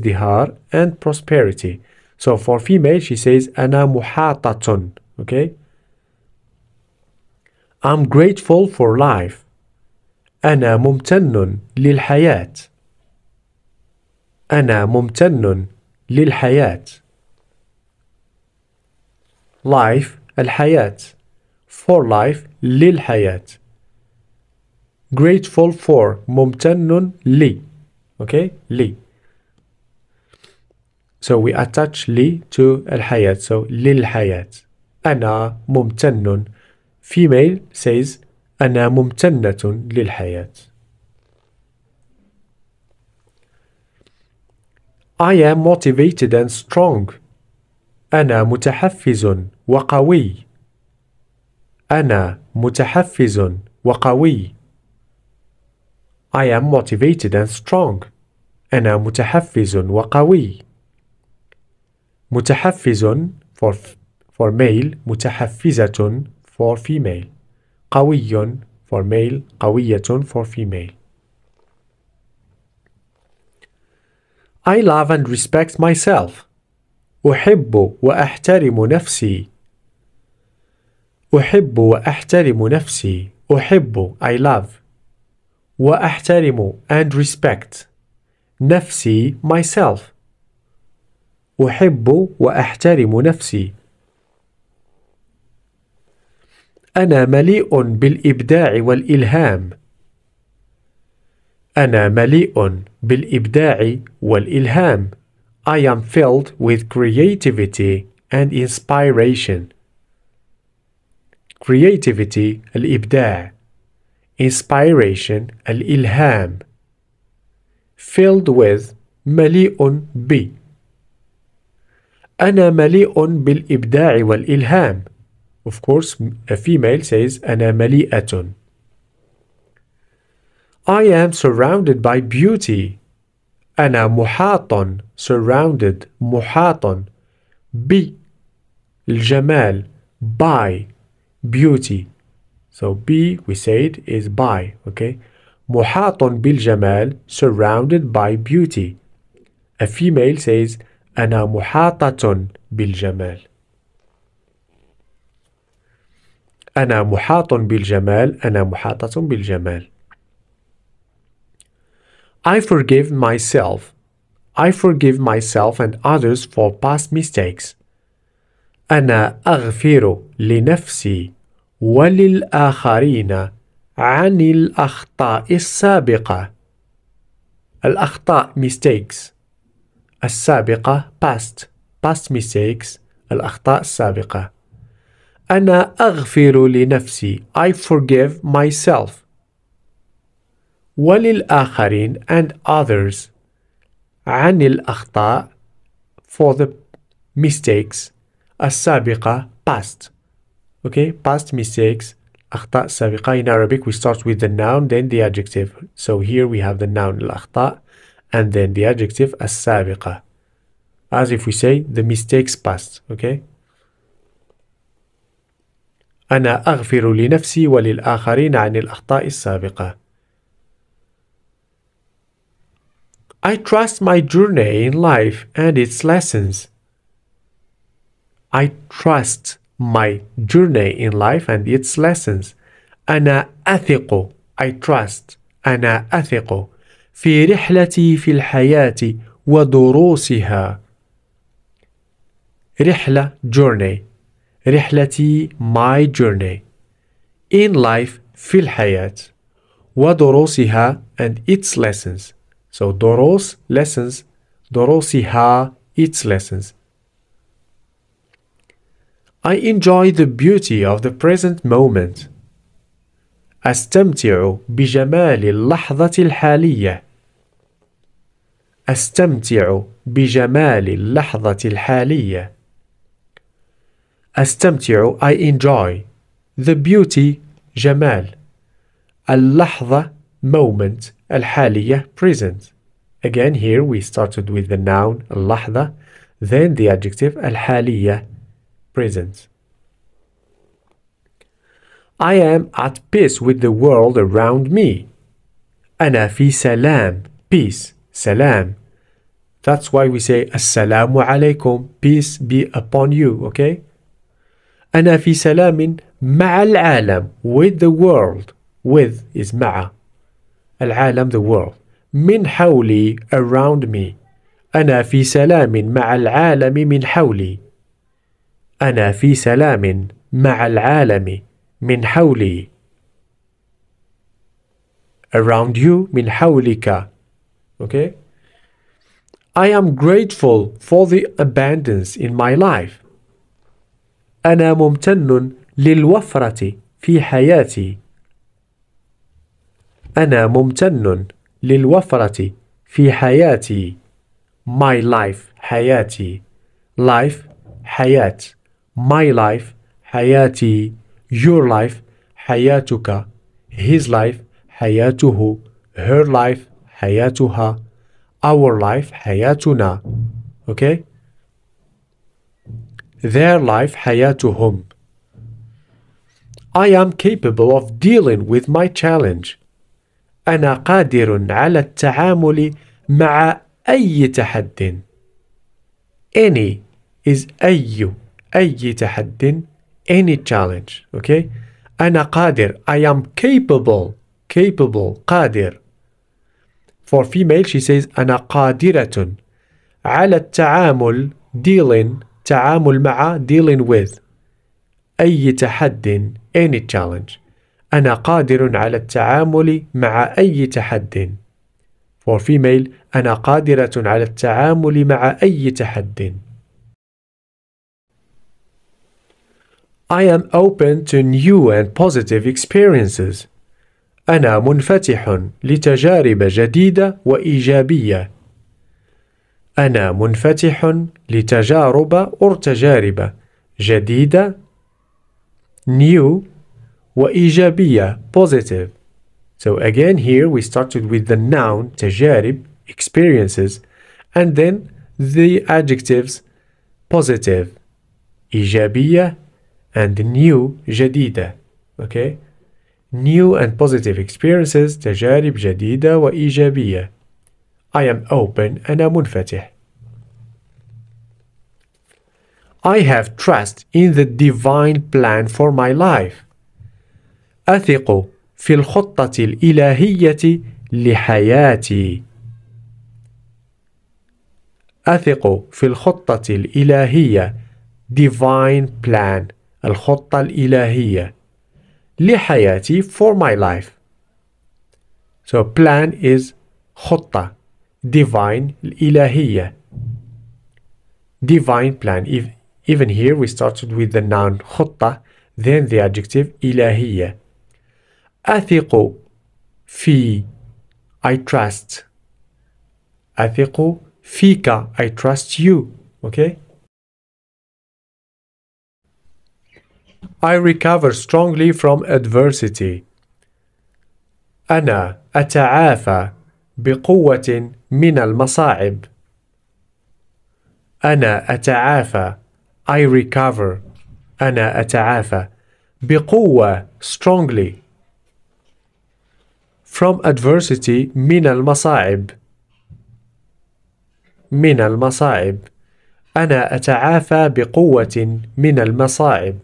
dihar and prosperity so for female she says أنا محاطة okay I'm grateful for life أنا ممتن للحياة أنا ممتن للحياة life الحياة for life للحياة grateful for ممتن لي okay لي so we attach لي to الحياة so للحياة أنا ممتن female says أنا ممتنة للحياة I am motivated and strong. أنا متحفز وقوي. أنا متحفز وقوي. I am motivated and strong. أنا متحفز وقوي. متحفز for for male متحفزة for female قوي for male قوية for female I love and respect myself. أحب وأحترم نفسي. أحب وأحترم نفسي. أحب I love. وأحترم and respect. نفسي myself. أحب وأحترم نفسي. أنا مليء بالإبداع والإلهام. أنا مليء بالإبداع والإلهام. I am filled with creativity and inspiration. Creativity الإبداع. Inspiration الإلهام. Filled with مليء ب. أنا مليء بالإبداع والإلهام. Of course, a female says أنا مليئة. I am surrounded by beauty. أنا محاط surrounded محاط ب الجمال by beauty so B we said is by okay محاط بالجمال surrounded by beauty a female says أنا محاطة بالجمال أنا محاط بالجمال أنا محاطة بالجمال I forgive myself. I forgive myself and others for past mistakes. أنا أغفر لنفسي وللآخرين عن الأخطاء السابقة. الأخطاء mistakes. السابقة past. Past mistakes. الأخطاء السابقة. أنا أغفر لنفسي. I forgive myself. وللآخرين and others عن الأخطاء for the mistakes السابقة past okay past mistakes أخطاء سابقة in Arabic we start with the noun then the adjective so here we have the noun الأخطاء and then the adjective السابقة as if we say the mistakes past okay أنا أغفر لنفسي وللآخرين عن الأخطاء السابقة I trust my journey in life and its lessons. I trust my journey in life and its lessons. أنا أثق I trust أنا أثق في رحلتي في الحياة ودروسها رحلة journey رحلتي my journey in life في الحياة ودروسها and its lessons So دروس lessons, Dorosiha its lessons. I enjoy the beauty of the present moment. أستمتع بجمال اللحظة الحالية. أستمتع بجمال اللحظة الحالية. أستمتع I enjoy the beauty جمال اللحظة moment الحالية present. Again here we started with the noun اللحظة then the adjective الحالية present. I am at peace with the world around me. أنا في سلام peace سلام That's why we say السلام عليكم peace be upon you okay أنا في سلام مع العالم with the world with is مع العالم the world من حولي around me أنا في سلام مع العالم من حولي أنا في سلام مع العالم من حولي around you من حولك okay I am grateful for the abundance in my life أنا ممتن للوفرة في حياتي أنا ممتن للوفرة في حياتي my life حياتي life حياة my life حياتي your life حياتك his life حياته her life حياتها our life حياتنا okay their life حياتهم I am capable of dealing with my challenge انا قادر على التعامل مع اي تحد any is اي اي تحد any challenge okay انا قادر i am capable capable قادر for female she says انا قادرة على التعامل dealing تعامل مع dealing with أي تحد any challenge أنا قادر على التعامل مع أي تحد. For female, أنا قادرة على التعامل مع أي تحد. I am open to new and positive experiences. أنا منفتح لتجارب جديدة وإيجابية. أنا منفتح لتجارب أو تجارب جديدة new وإيجابية positive so again here we started with the noun تجارب experiences and then the adjectives positive إيجابية and new جديدة okay new and positive experiences تجارب جديدة وإيجابية I am open I'm منفتح I have trust in the divine plan for my life أثق في الخطة الإلهية لحياتي. أثق في الخطة الإلهية divine plan الخطة الإلهية لحياتي for my life. So plan is خطة divine الإلهية divine plan even here we started with the noun خطة then the adjective إلهية أثق في I trust أثق فيك I trust you okay I recover strongly from adversity أنا أتعافى بقوة من المصاعب أنا أتعافى I recover أنا أتعافى بقوة strongly from adversity من المصاعب من المصاعب أنا أتعافى بقوة من المصاعب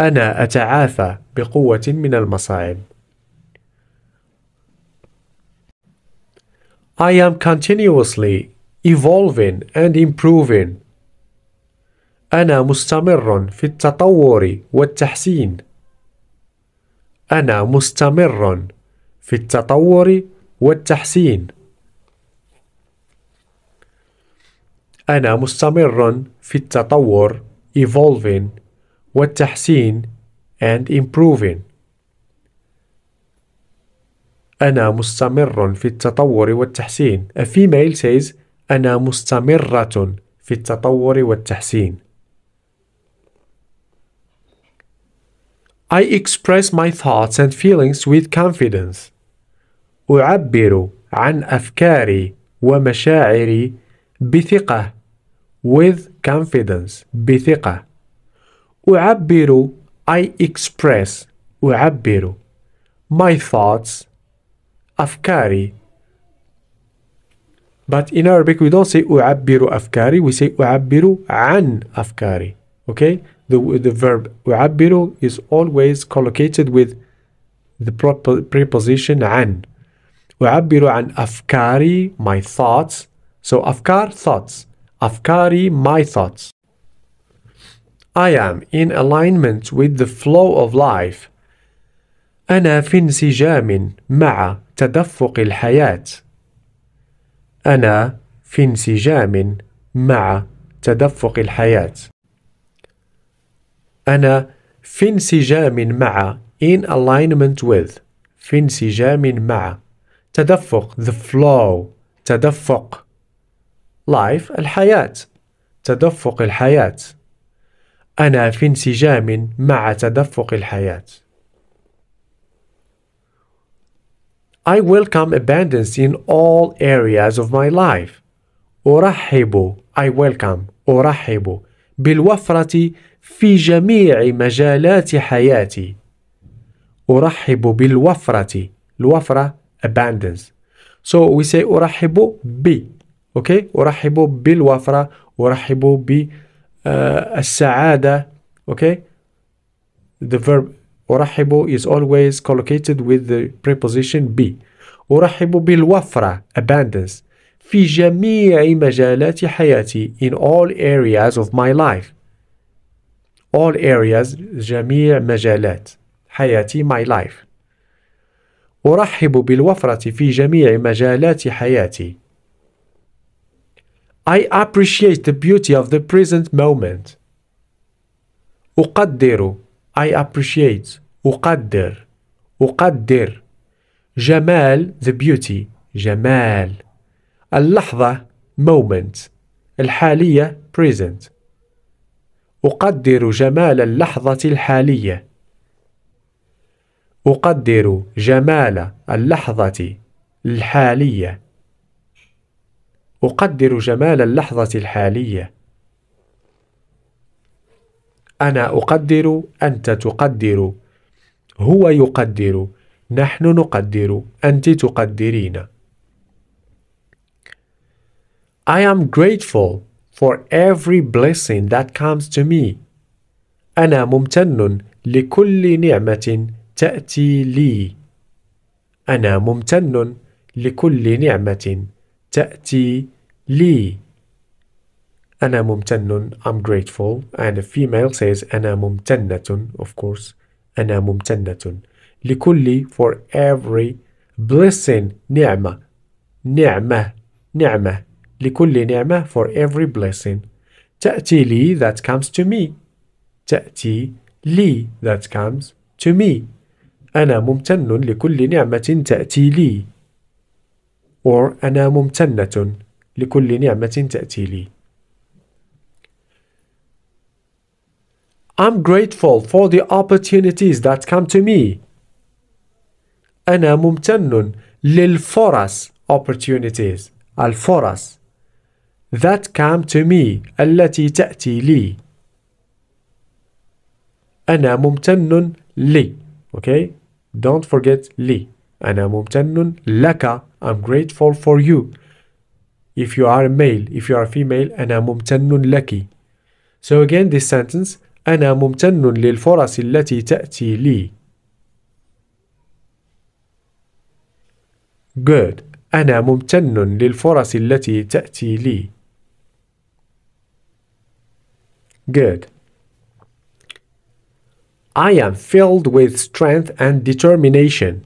أنا أتعافى بقوة من المصاعب I am continuously evolving and improving. أنا مستمر في التطور والتحسين. أنا مستمر في التطور والتحسين أنا مستمر في التطور evolving والتحسين and improving أنا مستمر في التطور والتحسين A female says أنا مستمرة في التطور والتحسين I express my thoughts and feelings with confidence. أعبر عن أفكاري ومشاعري بثقة with confidence بثقة أعبر I express أعبر my thoughts أفكاري but in Arabic we don't say أعبر أفكاري we say أعبر عن أفكاري okay the, the verb يعبر is always collocated with the preposition عن أعبر عن أفكاري my thoughts so أفكار thoughts أفكاري my thoughts I am in alignment with the flow of life أنا في انسجام مع تدفق الحياة أنا في انسجام مع تدفق الحياه أنا في انسجام مع in alignment with في انسجام مع تدفق the flow تدفق life الحياة تدفق الحياة أنا في انسجام مع تدفق الحياة I welcome abundance in all areas of my life. أرحب I welcome أرحب بالوفرة في جميع مجالات حياتي أرحب بالوفرة الوفرة abundance so we say أرحب ب okay أرحب بالوفرة أرحب ب uh, السعادة okay the verb أرحب is always collocated with the preposition be أرحب بالوفرة abundance في جميع مجالات حياتي in all areas of my life all areas جميع مجالات حياتي my life أرحب بالوفرة في جميع مجالات حياتي I appreciate the beauty of the present moment أقدر I appreciate أقدر أقدر جمال the beauty جمال اللحظة moment الحالية present أقدر جمال اللحظة الحالية أقدر جمال اللحظة الحالية أقدر جمال اللحظة الحالية أنا أقدر أنت تقدر هو يقدر نحن نقدر أنت تقدرين I am grateful for every blessing that comes to me. أنا ممتن لكل نعمة تأتي لي. أنا ممتن لكل نعمة تأتي لي. أنا ممتن I'm grateful and a female says أنا ممتنة of course أنا ممتنة لكل for every blessing نعمة نعمة نعمة لكل نعمة for every blessing تأتي لي that comes to me تأتي لي that comes to me أنا ممتن لكل نعمة تأتي لي or أنا ممتنة لكل نعمة تأتي لي I'm grateful for the opportunities that come to me أنا ممتن للفرص opportunities الفرص that come to me التي تأتي لي أنا ممتن لي okay don't forget لي أنا ممتن لك I'm grateful for you if you are a male if you are a female أنا ممتن لك so again this sentence أنا ممتن للفرص التي تأتي لي good أنا ممتن للفرص التي تأتي لي Good. I am filled with strength and determination.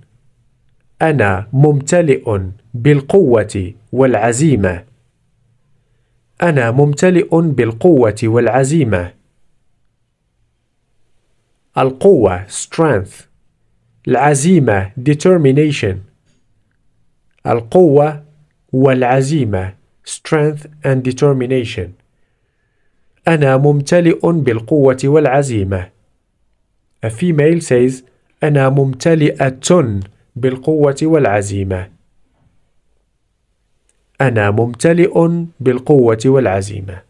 أنا ممتلئ بالقوة والعزيمة. أنا ممتلئ بالقوة والعزيمة. القوة strength العزيمة determination القوة والعزيمة strength and determination أنا ممتلئ بالقوة والعزيمة. A female says أنا ممتلئة بالقوة والعزيمة. أنا ممتلئ بالقوة والعزيمة.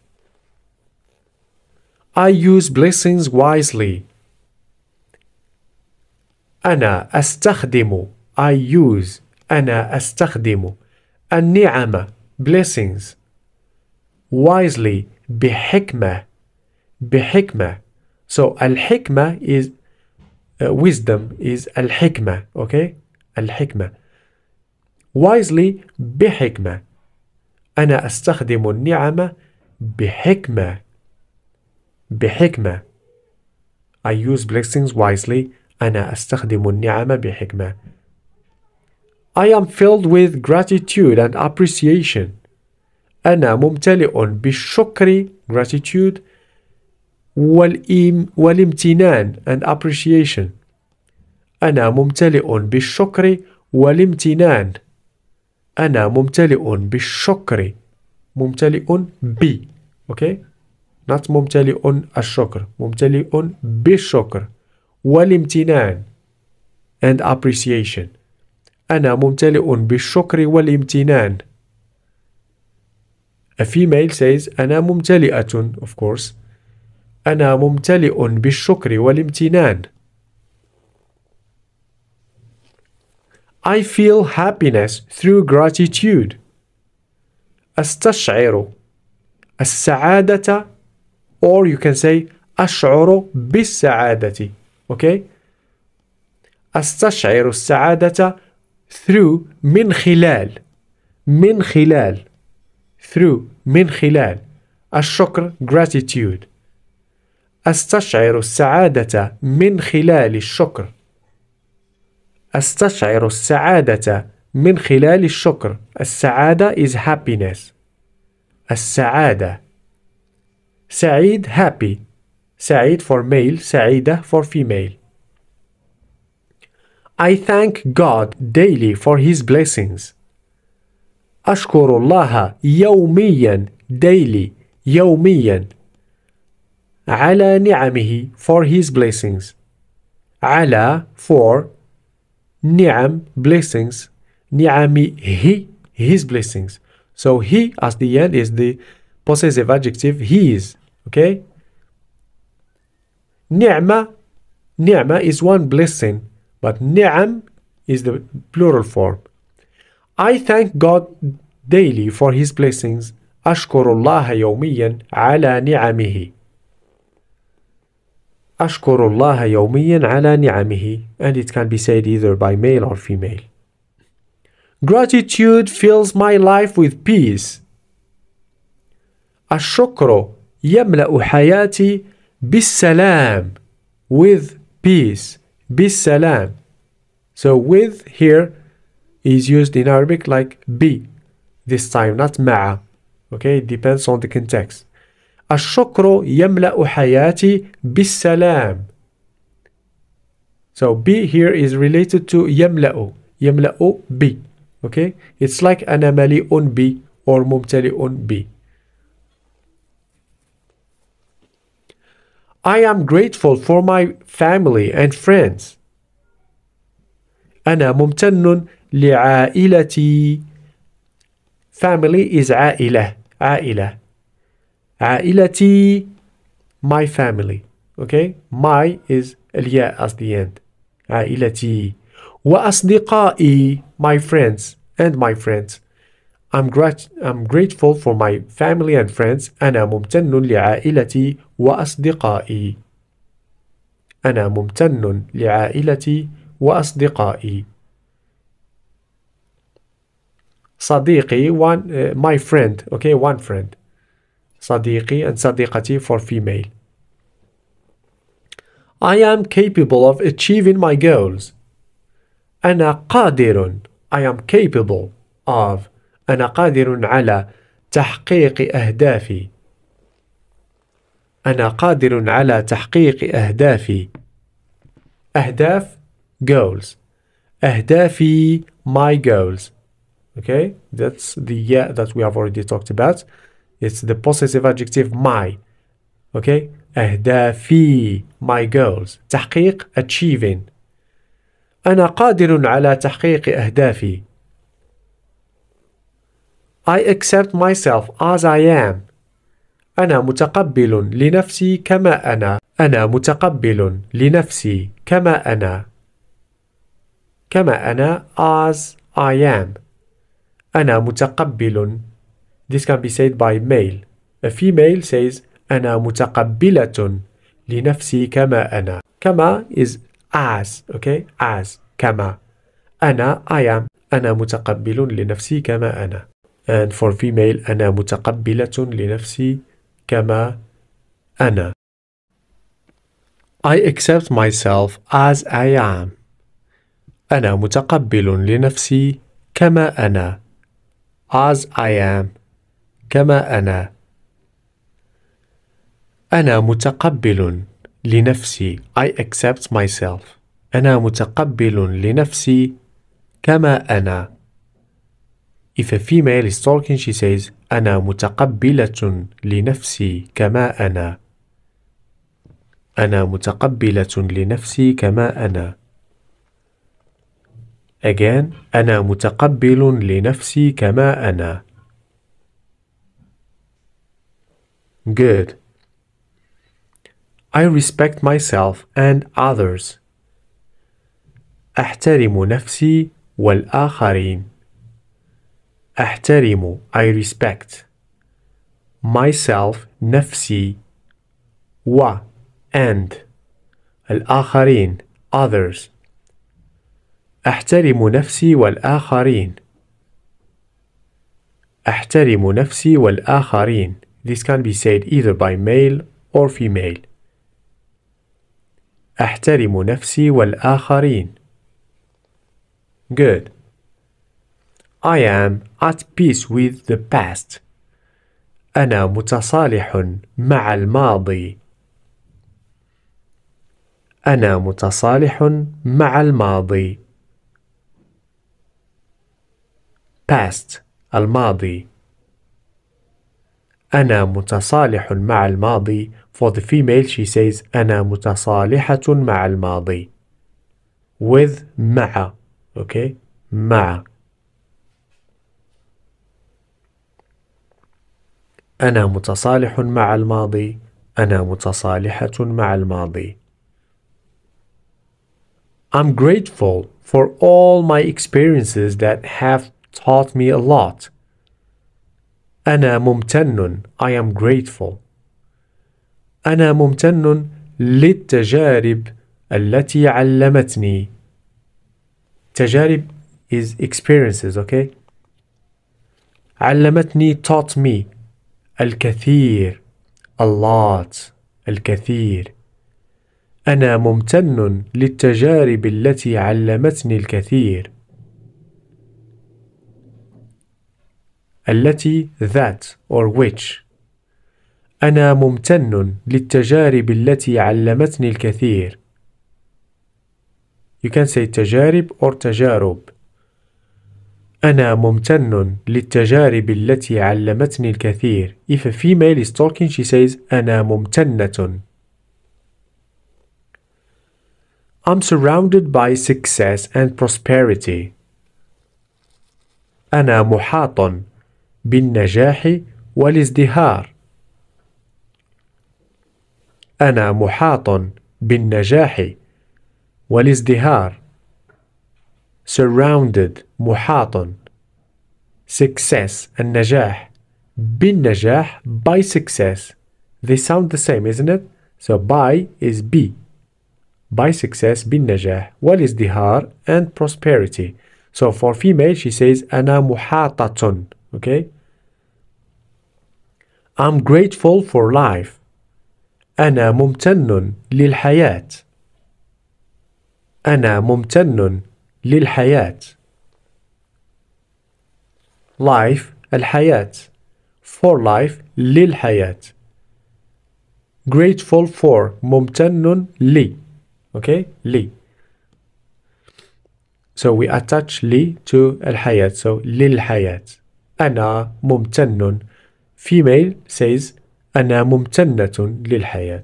I use blessings wisely. أنا أستخدم I use أنا أستخدم النعم blessings wisely بحكمة بحكمة so الحكمة is uh, wisdom is الحكمة okay الحكمة wisely بحكمة أنا أستخدم النعمة بحكمة بحكمة I use blessings wisely أنا أستخدم النعمة بحكمة I am filled with gratitude and appreciation أنا ممتلئ بالشكر gratitude والإم والامتنان and appreciation أنا ممتلئ بالشكر والامتنان أنا ممتلئ بالشكر ممتلئ ب okay not ممتلئ الشكر ممتلئ بالشكر والامتنان and appreciation أنا ممتلئ بالشكر والامتنان A female says أنا ممتلئة of course أنا ممتلئ بالشكر والامتنان I feel happiness through gratitude أستشعر السعادة or you can say أشعر بالسعادة okay أستشعر السعادة through من خلال من خلال through من خلال الشكر gratitude أستشعر السعادة من خلال الشكر أستشعر السعادة من خلال الشكر السعادة is happiness السعادة سعيد happy سعيد for male سعيدة for female I thank God daily for his blessings أشكر الله يوميا daily يوميا على نعمه for his blessings على for نعم blessings نعمي he his blessings so he as the end is the possessive adjective he is okay نعمة نعمة is one blessing but نعم is the plural form I thank God daily for His blessings. أشكر الله يوميا على نعمه. أشكر الله يوميا على نعمه and it can be said either by male or female. Gratitude fills my life with peace. الشكر يملأ حياتي بالسلام with peace بالسلام. So with here is used in Arabic like bi this time, not ma'a. Okay, it depends on the context. الشكر يملأ حياتي بالسلام. So bi here is related to يملأ. يملأ bi. Okay, it's like أنا مليء bi or ممتلئ bi. I am grateful for my family and friends. أنا ممتن لعائلتي family is عائلة عائلة عائلتي my family okay my is الياء as the end عائلتي وأصدقائي my friends and my friends I'm, grat I'm grateful for my family and friends أنا ممتن لعائلتي وأصدقائي أنا ممتن لعائلتي وأصدقائي صديقي one ماي فريند friend okay one friend صديقي and صديقتي for female I am capable of achieving my goals أنا قادر I am capable of أنا قادر على تحقيق أهدافي أنا قادر على تحقيق أهدافي أهداف goals أهدافي my goals Okay, that's the yeah that we have already talked about. It's the possessive adjective my. Okay, أهدافي my goals تحقيق achieving أنا قادر على تحقيق أهدافي I accept myself as I am أنا متقبل لنفسي كما أنا أنا متقبل لنفسي كما أنا كما أنا as I am أنا متقبل. This can be said by male. A female says أنا متقبلة لنفسي كما أنا. كما is as, okay? As, كما. أنا I am. أنا متقبل لنفسي كما أنا. And for female أنا متقبلة لنفسي كما أنا. I accept myself as I am. أنا متقبل لنفسي كما أنا. as I am كما أنا أنا متقبل لنفسي I accept myself أنا متقبل لنفسي كما أنا If a female is talking she says أنا متقبلة لنفسي كما أنا أنا متقبلة لنفسي كما أنا Again, أنا متقبل لنفسي كما أنا. Good. I respect myself and others. أحترم نفسي والآخرين. أحترم I respect myself نفسي و and الآخرين others أحترم نفسي والآخرين. أحترم نفسي والآخرين. This can be said either by male or female. أحترم نفسي والآخرين. Good. I am at peace with the past. أنا متصالح مع الماضي. أنا متصالح مع الماضي. past الماضي أنا متصالح مع الماضي For the female she says أنا متصالحة مع الماضي With مع okay مع أنا متصالح مع الماضي أنا متصالحة مع الماضي I'm grateful for all my experiences that have taught me a lot. أنا ممتن I am grateful. أنا ممتن للتجارب التي علمتني. تجارب is experiences, okay? علمتني taught me الكثير a lot الكثير أنا ممتن للتجارب التي علمتني الكثير التي that or which أنا ممتن للتجارب التي علمتني الكثير You can say تجارب or تجارب أنا ممتن للتجارب التي علمتني الكثير If a female is talking she says أنا ممتنة I'm surrounded by success and prosperity أنا محاط بالنجاح والازدهار أنا محاط بالنجاح والازدهار surrounded محاط success النجاح بالنجاح by success they sound the same isn't it so by is be by success بالنجاح والازدهار and prosperity so for female she says أنا محاطة Okay? I'm grateful for life. أنا ممتن للحياة. أنا ممتن للحياة. Life الحياة. For life للحياة. Grateful for ممتن لي. Okay? لي. So we attach li to al hayat. So للحياة. أنا ممتن female says أنا ممتنة للحياة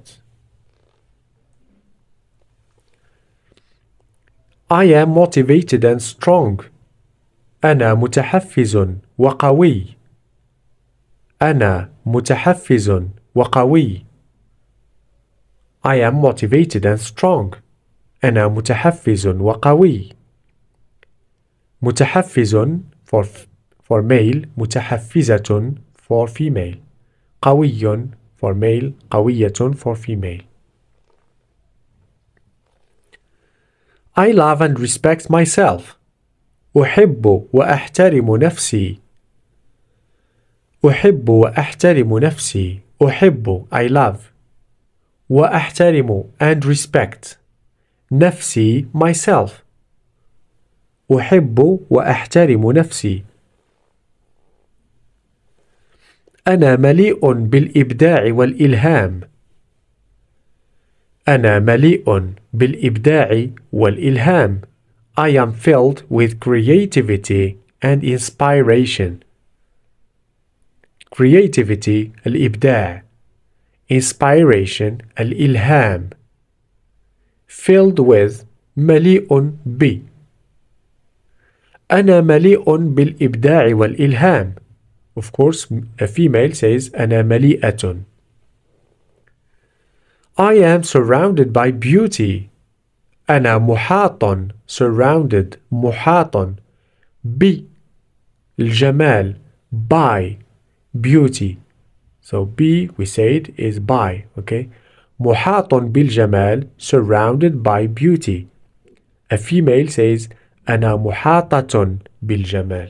I am motivated and strong أنا متحفز وقوي أنا متحفز وقوي I am motivated and strong أنا متحفز وقوي متحفز for for male متحفزة for female قوي for male قوية for female I love and respect myself أحب وأحترم نفسي أحب وأحترم نفسي أحب I love وأحترم and respect نفسي myself أحب وأحترم نفسي انا مليء بالابداع والالهام انا مليء بالابداع والالهام I am filled with creativity and inspiration creativity الابداع inspiration الالهام filled with مليء ب أنا مليء بالإبداع والإلهام Of course, a female says أنا مليئة. I am surrounded by beauty. أنا محاط surrounded محاط ب الجمال by beauty. So B we said is by, okay? محاط بالجمال surrounded by beauty. A female says أنا محاطة بالجمال.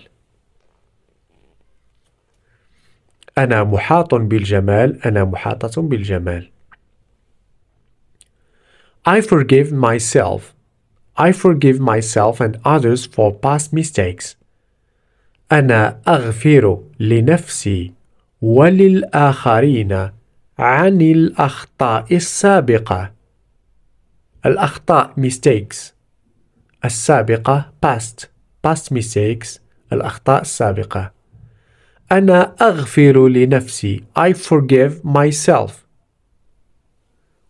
أنا محاط بالجمال أنا محاطة بالجمال I forgive myself I forgive myself and others for past mistakes أنا أغفر لنفسي وللآخرين عن الأخطاء السابقة الأخطاء mistakes السابقة past past mistakes الأخطاء السابقة أنا أغفر لنفسي I forgive myself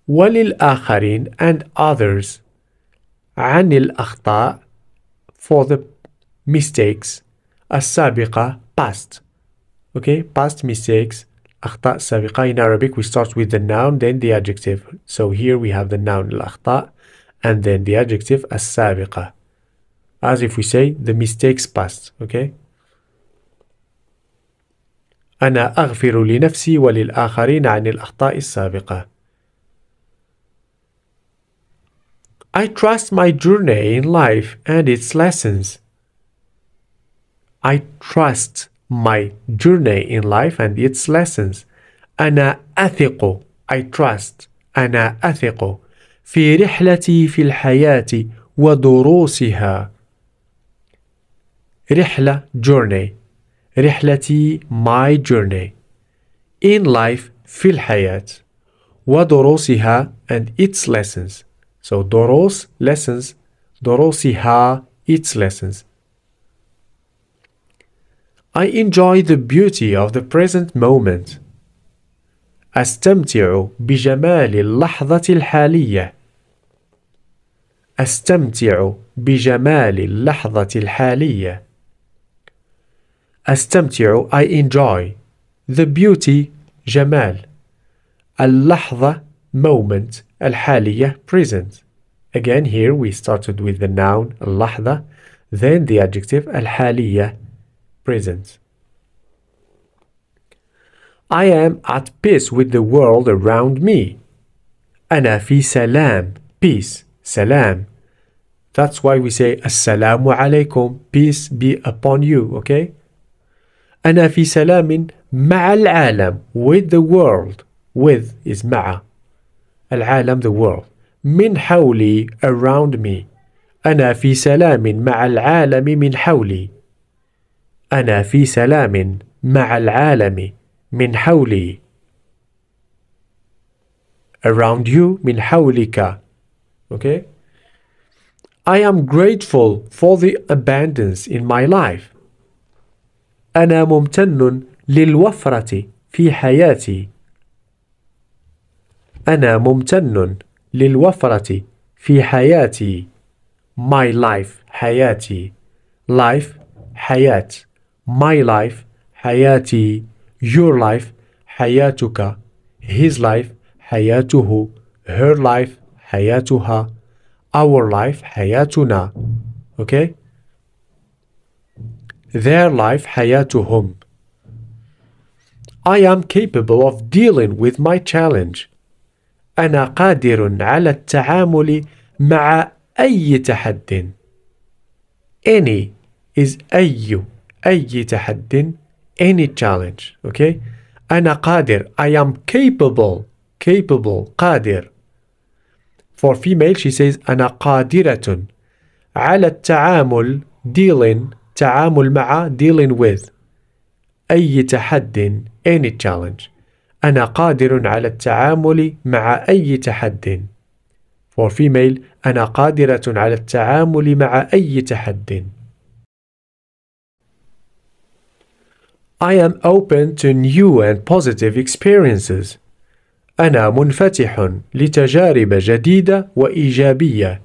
وللآخرين and others عن الأخطاء for the mistakes السابقة past okay past mistakes أخطاء سابقة in Arabic we start with the noun then the adjective so here we have the noun الأخطاء and then the adjective السابقة as if we say the mistakes past okay أنا أغفر لنفسي وللآخرين عن الأخطاء السابقة. I trust my journey in life and its lessons. I trust my journey in life and its lessons. أنا أثق I trust أنا أثق في رحلتي في الحياة ودروسها. رحلة journey رحلتي my journey in life في الحياة ودروسها and its lessons so دروس lessons دروسها its lessons I enjoy the beauty of the present moment أستمتع بجمال اللحظة الحالية أستمتع بجمال اللحظة الحالية أستمتع I enjoy the beauty جمال اللحظة moment الحالية present again here we started with the noun اللحظة then the adjective الحالية present I am at peace with the world around me أنا في سلام peace سلام that's why we say assalamu alaikum peace be upon you okay أنا في سلام مع العالم with the world with is مع العالم the world من حولي around me أنا في سلام مع العالم من حولي أنا في سلام مع العالم من حولي around you من حولك okay I am grateful for the abundance in my life أنا ممتن للوفرة في حياتي أنا ممتن للوفرة في حياتي my life حياتي life حياة my life حياتي your life حياتك his life حياته her life حياتها our life حياتنا okay their life hayatuhum. I am capable of dealing with my challenge. أنا قادر على التعامل مع أي تحد. Any is أي أي تحد any challenge. Okay? أنا قادر I am capable capable قادر For female she says أنا قادرة على التعامل dealing تعامل مع dealing with أي تحد any challenge أنا قادر على التعامل مع أي تحد for female أنا قادرة على التعامل مع أي تحد I am open to new and positive experiences. أنا منفتح لتجارب جديدة وإيجابية.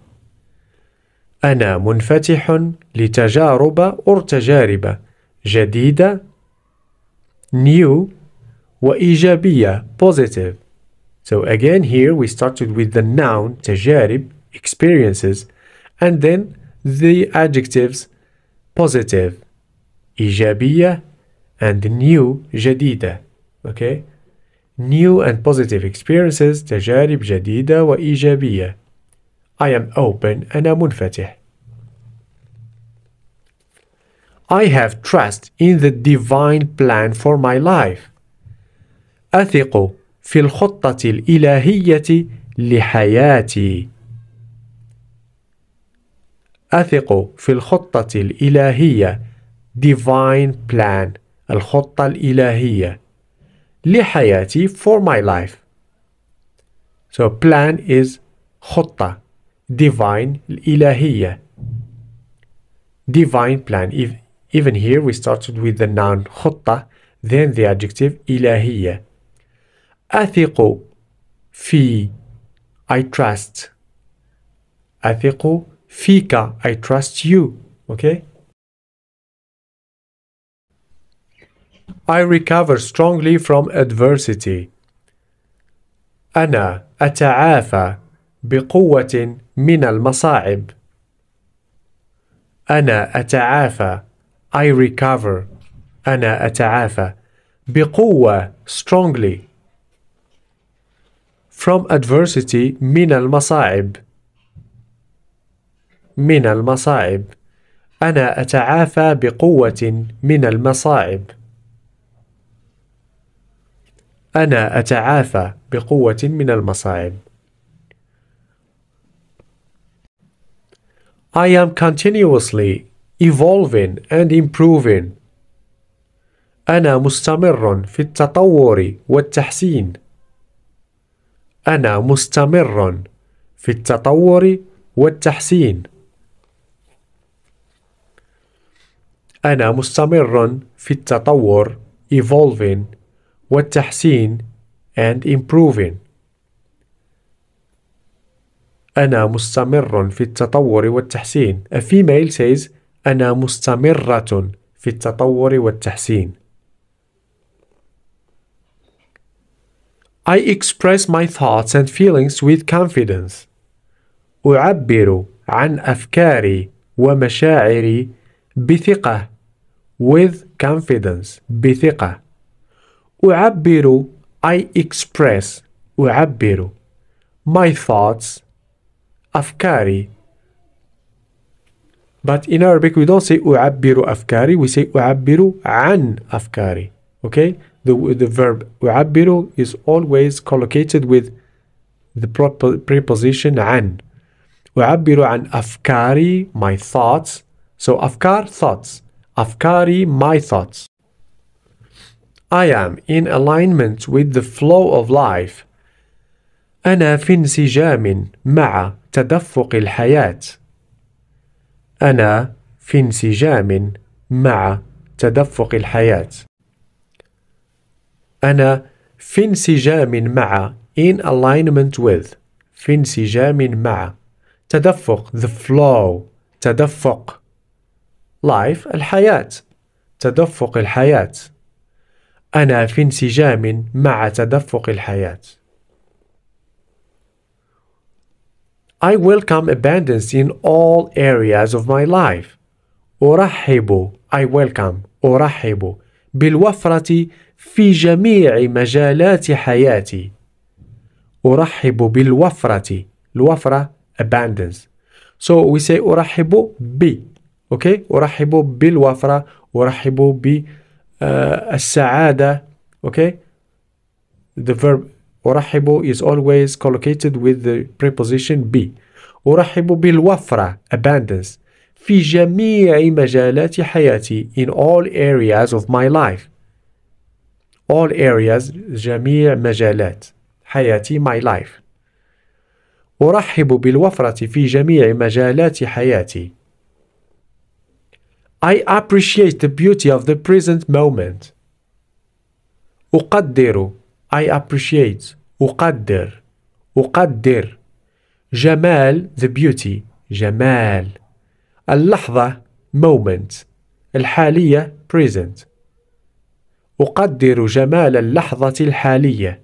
أنا منفتح لتجارب أو تجارب جديدة new وإيجابية positive So again here we started with the noun تجارب experiences and then the adjectives positive إيجابية and new جديدة okay new and positive experiences تجارب جديدة وإيجابية I am open أنا منفتح I have trust in the divine plan for my life. أثق في الخطة الإلهية لحياتي. أثق في الخطة الإلهية divine plan الخطة الإلهية لحياتي for my life. So plan is خطة divine ilahiyya divine plan if, even here we started with the noun khutta then the adjective ilahiyya athiqu fi i trust athiqu fika i trust you okay I recover strongly from adversity. Ana ata'afa. بقوة من المصاعب. أنا أتعافى. I recover. أنا أتعافى. بقوة strongly. From adversity من المصاعب. من المصاعب. أنا أتعافى بقوة من المصاعب. أنا أتعافى بقوة من المصاعب. I am continuously evolving and improving. أنا مستمر في التطور والتحسين. أنا مستمر في التطور والتحسين. أنا مستمر في التطور evolving والتحسين and improving. أنا مستمر في التطور والتحسين. A female says أنا مستمرة في التطور والتحسين. I express my thoughts and feelings with confidence. أعبر عن أفكاري ومشاعري بثقة with confidence بثقة أعبر I express أعبر my thoughts أفكاري but in Arabic we don't say أعبر afkari, we say أعبر عن afkari. okay the, the verb أعبر is always collocated with the preposition عن أعبر عن afkari, my thoughts so أفكار thoughts Afkari, my thoughts I am in alignment with the flow of life أنا في انسجام مع تدفق الحياة. أنا في انسجام مع تدفق الحياة. أنا في انسجام مع in alignment with في انسجام مع تدفق the flow تدفق life الحياة تدفق الحياة أنا في انسجام مع تدفق الحياة I welcome abundance in all areas of my life. أرحب I welcome أرحب بالوفرة في جميع مجالات حياتي. أرحب بالوفرة الوفرة abundance. So we say أرحب ب okay أرحب بالوفرة أرحب بالسعادة okay the verb أرحب is always collocated with the preposition be أرحب بالوفرة abundance في جميع مجالات حياتي in all areas of my life all areas جميع مجالات حياتي my life أرحب بالوفرة في جميع مجالات حياتي I appreciate the beauty of the present moment أقدر I appreciate أقدر أقدر جمال the beauty جمال اللحظة moment الحالية present أقدر جمال اللحظة الحالية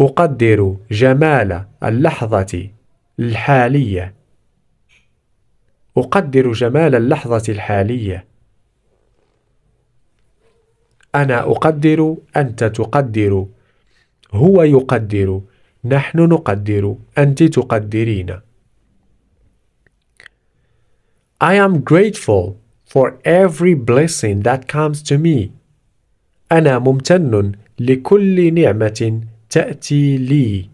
أقدر جمال اللحظة الحالية أقدر جمال اللحظة الحالية أنا أقدر أنت تقدر هو يقدر نحن نقدر أنت تقدرين I am grateful for every blessing that comes to me. أنا ممتن لكل نعمة تأتي لي.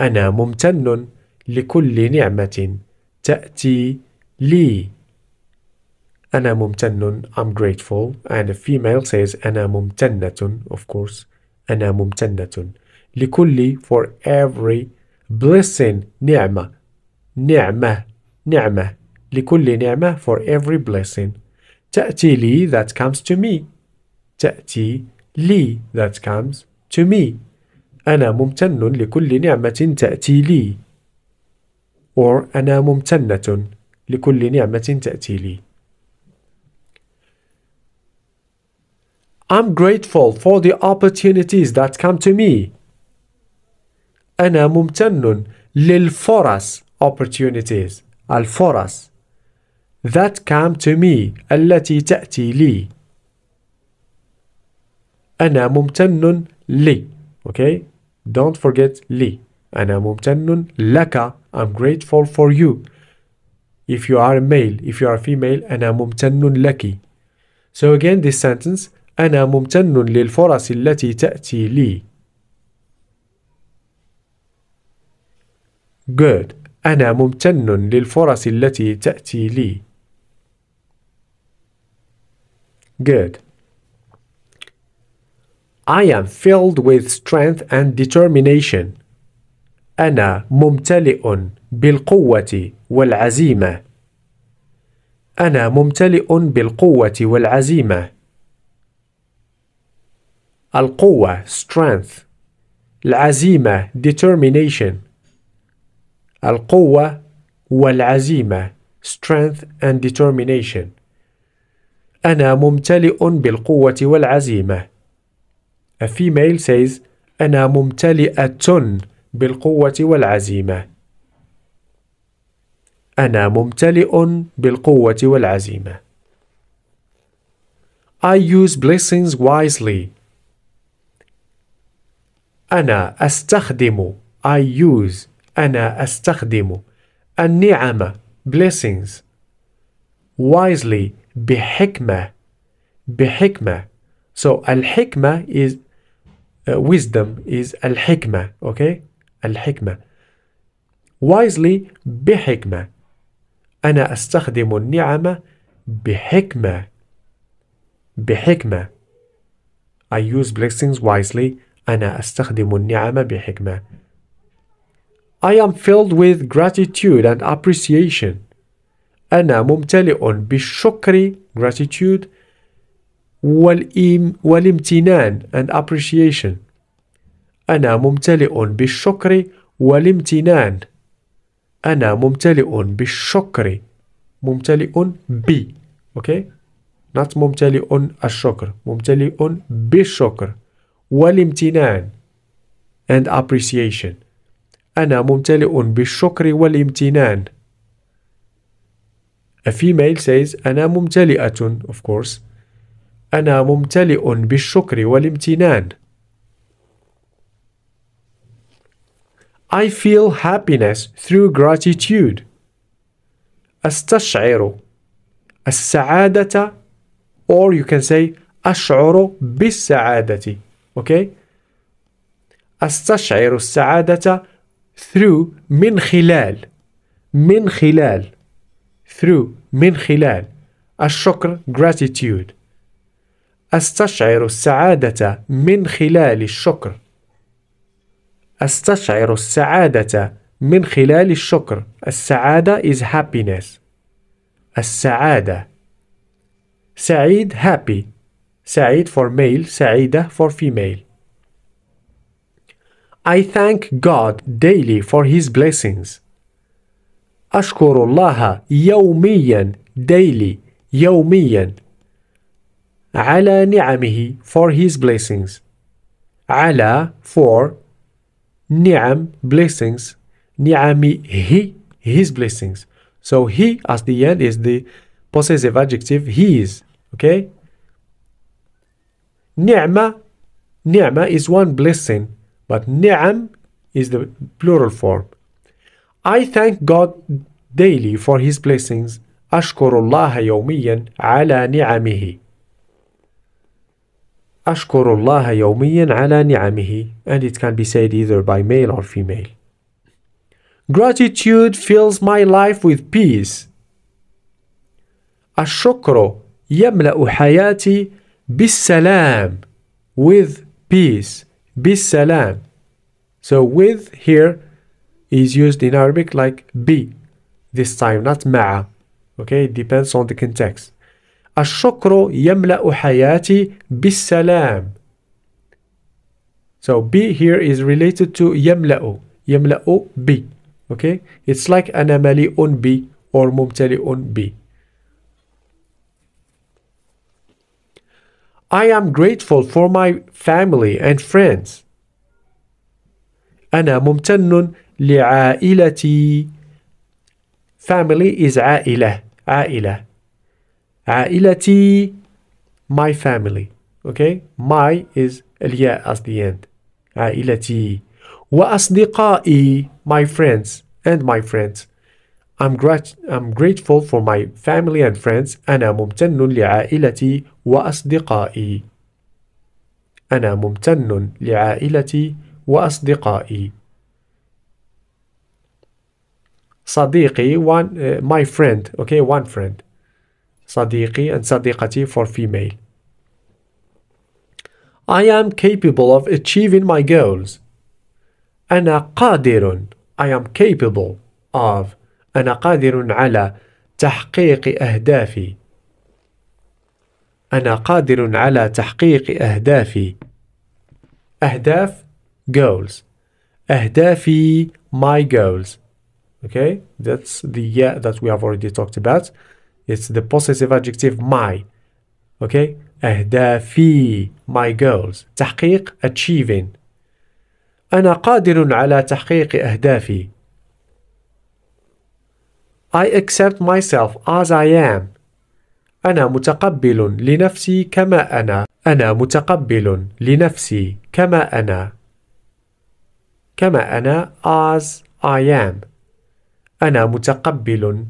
أنا ممتن لكل نعمة تأتي لي. أنا ممتن I'm grateful and a female says أنا ممتنة of course أنا ممتنة لكل for every blessing نعمة نعمة نعمة لكل نعمة for every blessing تأتي لي that comes to me تأتي لي that comes to me أنا ممتن لكل نعمة تأتي لي or أنا ممتنة لكل نعمة تأتي لي I'm grateful for the opportunities that come to me. أنا ممتن للفرص opportunities الفرص that come to me التي تأتي لي. أنا ممتن لي. Okay? Don't forget لي. أنا ممتن لك. I'm grateful for you. If you are a male, if you are a female, أنا ممتن لك. So again, this sentence أنا ممتن للفرص التي تأتي لي. Good. أنا ممتن للفرص التي تأتي لي. Good. I am filled with strength and determination. أنا ممتلئ بالقوة والعزيمة. أنا ممتلئ بالقوة والعزيمة. القوة strength العزيمة determination القوة والعزيمة strength and determination أنا ممتلئ بالقوة والعزيمة A female says أنا ممتلئة بالقوة والعزيمة أنا ممتلئ بالقوة والعزيمة I use blessings wisely أنا أستخدم I use أنا أستخدم النعمة blessings wisely بحكمة بحكمة so الحكمة is uh, wisdom is الحكمة okay الحكمة wisely بحكمة أنا أستخدم النعمة بحكمة بحكمة I use blessings wisely أنا أستخدم النعم بحكمة. I am filled with gratitude and appreciation. أنا ممتلئ بالشكر gratitude والإم والامتنان and appreciation. أنا ممتلئ بالشكر والامتنان. أنا ممتلئ بالشكر ممتلئ ب okay? not ممتلئ الشكر ممتلئ بالشكر والامتنان and appreciation أنا ممتلئ بالشكر والامتنان A female says أنا ممتلئة of course أنا ممتلئ بالشكر والامتنان I feel happiness through gratitude أستشعر السعادة or you can say أشعر بالسعادة اوكي استشعر السعاده through من خلال من خلال through من خلال الشكر gratitude استشعر السعاده من خلال الشكر استشعر السعاده من خلال الشكر السعاده is happiness السعاده سعيد happy Said for male, Saida for female. I thank God daily for His blessings. أشكر الله يوميا daily يوميا على نعمه for His blessings. على for نعم blessings نعمه His blessings. So he as the end is the possessive adjective he is. Okay? Ni'mah, ni'mah is one blessing, but ni'am is the plural form. I thank God daily for his blessings. أشكر الله يوميا على نعمه. أشكر and it can be said either by male or female. Gratitude fills my life with peace. الشكر يملأ حياتي bisalam, with peace, bisalam. So with here is used in Arabic like be this time, not مع Okay, it depends on the context. الشكر يملأ حياتي بالسلام. So be here is related to يملأ, يملأ be Okay, it's like أنا مليء bi or ممتلئ bi. I am grateful for my family and friends. أنا ممتن لعائلتي. Family is عائلة. عائلة. عائلتي my family. Okay? My is الياء at the end. عائلتي. وأصدقائي my friends and my friends. I'm, grat I'm grateful for my family and friends. أنا ممتن لعائلتي وأصدقائي. أنا ممتن لعائلتي وأصدقائي. صديقي one uh, my friend okay one friend صديقي and صديقتي for female I am capable of achieving my goals أنا قادر I am capable of أنا قادر على تحقيق أهدافي أنا قادر على تحقيق أهدافي أهداف goals أهدافي my goals okay that's the yeah that we have already talked about it's the possessive adjective my okay أهدافي my goals تحقيق achieving أنا قادر على تحقيق أهدافي I accept myself as I am. أنا متقبل لنفسي كما أنا. أنا متقبل لنفسي كما أنا. كما أنا as I am. أنا متقبل.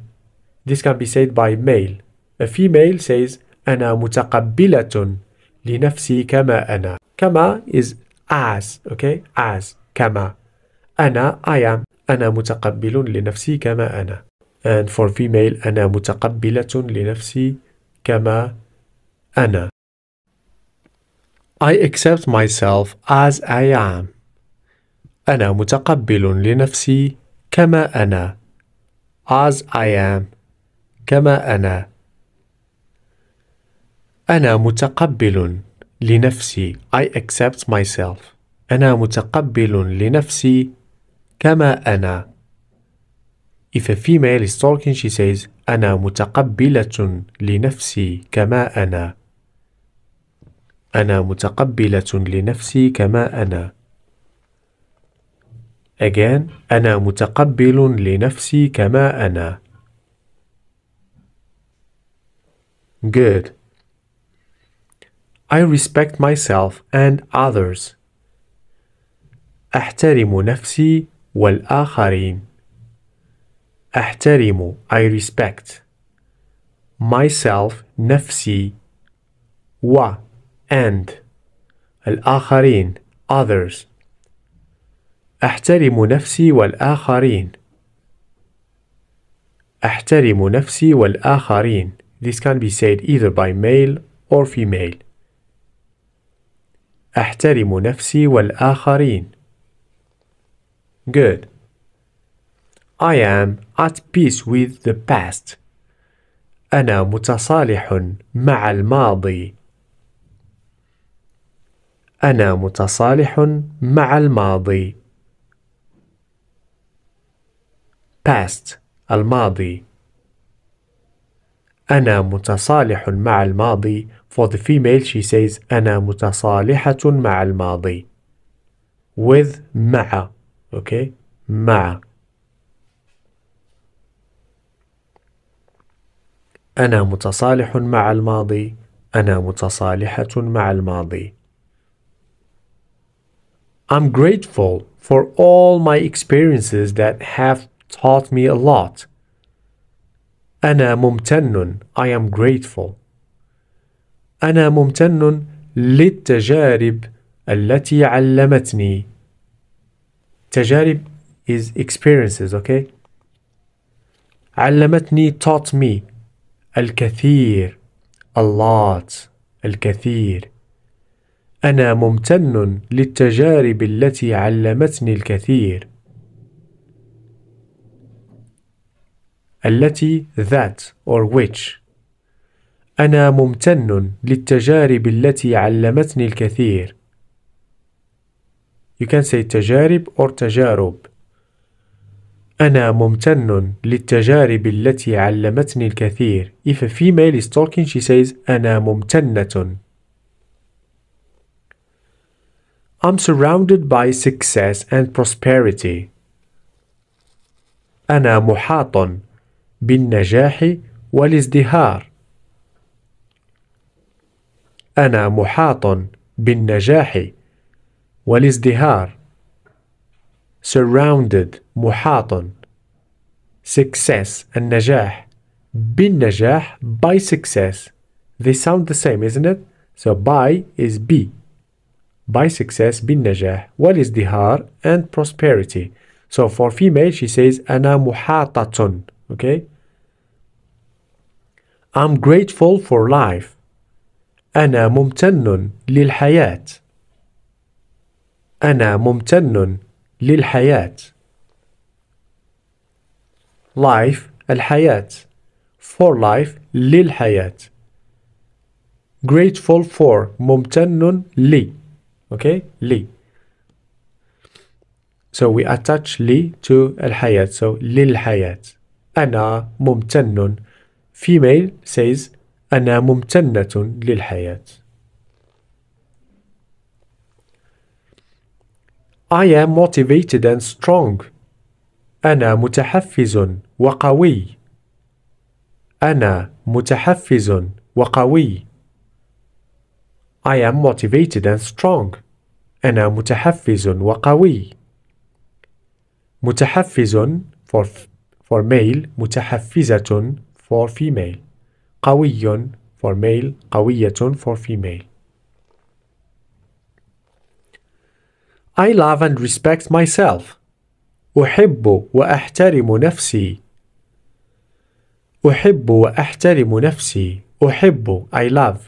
This can be said by male. A female says أنا متقبلة لنفسي كما أنا. كما is as, okay? As, كما. أنا I am. أنا متقبل لنفسي كما أنا. and for female أنا متقبلة لنفسي كما أنا I accept myself as I am أنا متقبل لنفسي كما أنا as I am كما أنا أنا متقبل لنفسي I accept myself أنا متقبل لنفسي كما أنا If a female is talking, she says, أنا متقبلة لنفسي كما أنا. أنا متقبلة لنفسي كما أنا. Again, أنا متقبل لنفسي كما أنا. Good. I respect myself and others. أحترم نفسي والآخرين. أحترم I respect myself نفسي و and الآخرين others أحترم نفسي والآخرين أحترم نفسي والآخرين This can be said either by male or female أحترم نفسي والآخرين Good I am at peace with the past. أنا متصالح مع الماضي. أنا متصالح مع الماضي. past الماضي. أنا متصالح مع الماضي. For the female she says أنا متصالحة مع الماضي. With مع. Okay? مع. أنا متصالح مع الماضي أنا متصالحة مع الماضي I'm grateful for all my experiences that have taught me a lot. أنا ممتن I am grateful. أنا ممتن للتجارب التي علمتني. تجارب is experiences, okay? علمتني taught me الكثير a lot الكثير أنا ممتن للتجارب التي علمتني الكثير التي that or which أنا ممتن للتجارب التي علمتني الكثير You can say تجارب or تجارب أنا ممتن للتجارب التي علمتني الكثير. If a female is talking, she says, أنا ممتنة. I'm surrounded by success and prosperity. أنا محاط بالنجاح والازدهار. أنا محاط بالنجاح والازدهار. surrounded محاط success النجاح بالنجاح by success they sound the same isn't it so by is be by success بالنجاح dihar and prosperity so for female she says أنا محاطة okay I'm grateful for life أنا ممتن للحياة أنا ممتن للحياة life الحياة for life للحياة grateful for ممتن لي okay لي so we attach لي to الحياة so للحياة أنا ممتن female says أنا ممتنة للحياة I am motivated and strong. أنا متحفز وقوي. أنا متحفز وقوي. I am motivated and strong. أنا متحفز وقوي. متحفز for for male متحفزة for female قوي for male قوية for female I love and respect myself. أحب وأحترم نفسي. أحب وأحترم نفسي. أحب I love.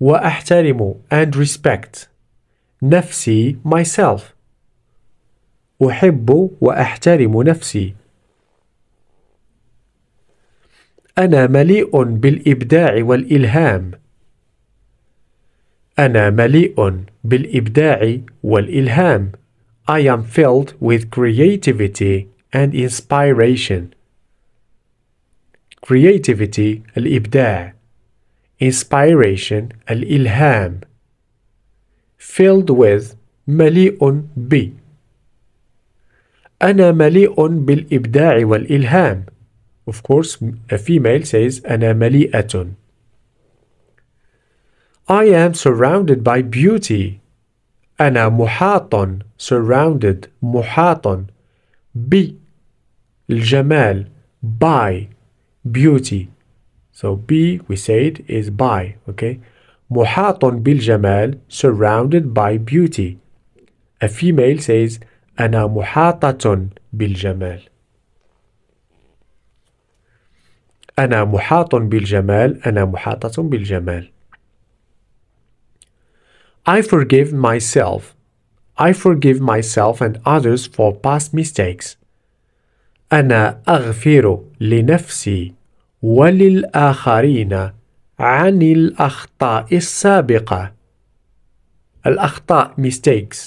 وأحترم and respect. نفسي myself. أحب وأحترم نفسي. أنا مليء بالإبداع والإلهام. أنا مليء بالإبداع والإلهام. I am filled with creativity and inspiration. Creativity الإبداع. Inspiration الإلهام. Filled with مليء ب. أنا مليء بالإبداع والإلهام. Of course, a female says أنا مليئة. I am surrounded by beauty. أنا محاط surrounded محاط ب الجمال by beauty so B we said is by okay محاط بالجمال surrounded by beauty a female says أنا محاطة بالجمال أنا محاط بالجمال أنا محاطة بالجمال I forgive myself. I forgive myself and others for past mistakes. أنا أغفر لنفسي وللآخرين عن الأخطاء السابقة. الأخطاء mistakes.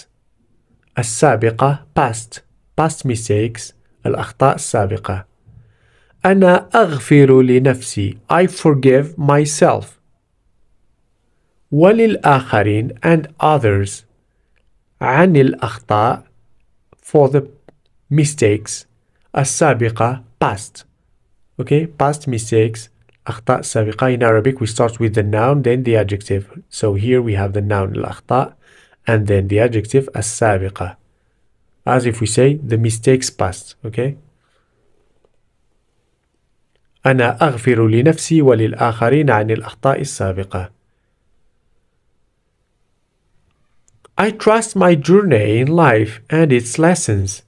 السابقة past. Past mistakes. الأخطاء السابقة. أنا أغفر لنفسي. I forgive myself. وللآخرين and others عن الأخطاء for the mistakes السابقة past okay past mistakes أخطاء سابقة in Arabic we start with the noun then the adjective so here we have the noun الأخطاء and then the adjective السابقة as if we say the mistakes past okay أنا أغفر لنفسي وللآخرين عن الأخطاء السابقة I trust my journey in life and its lessons.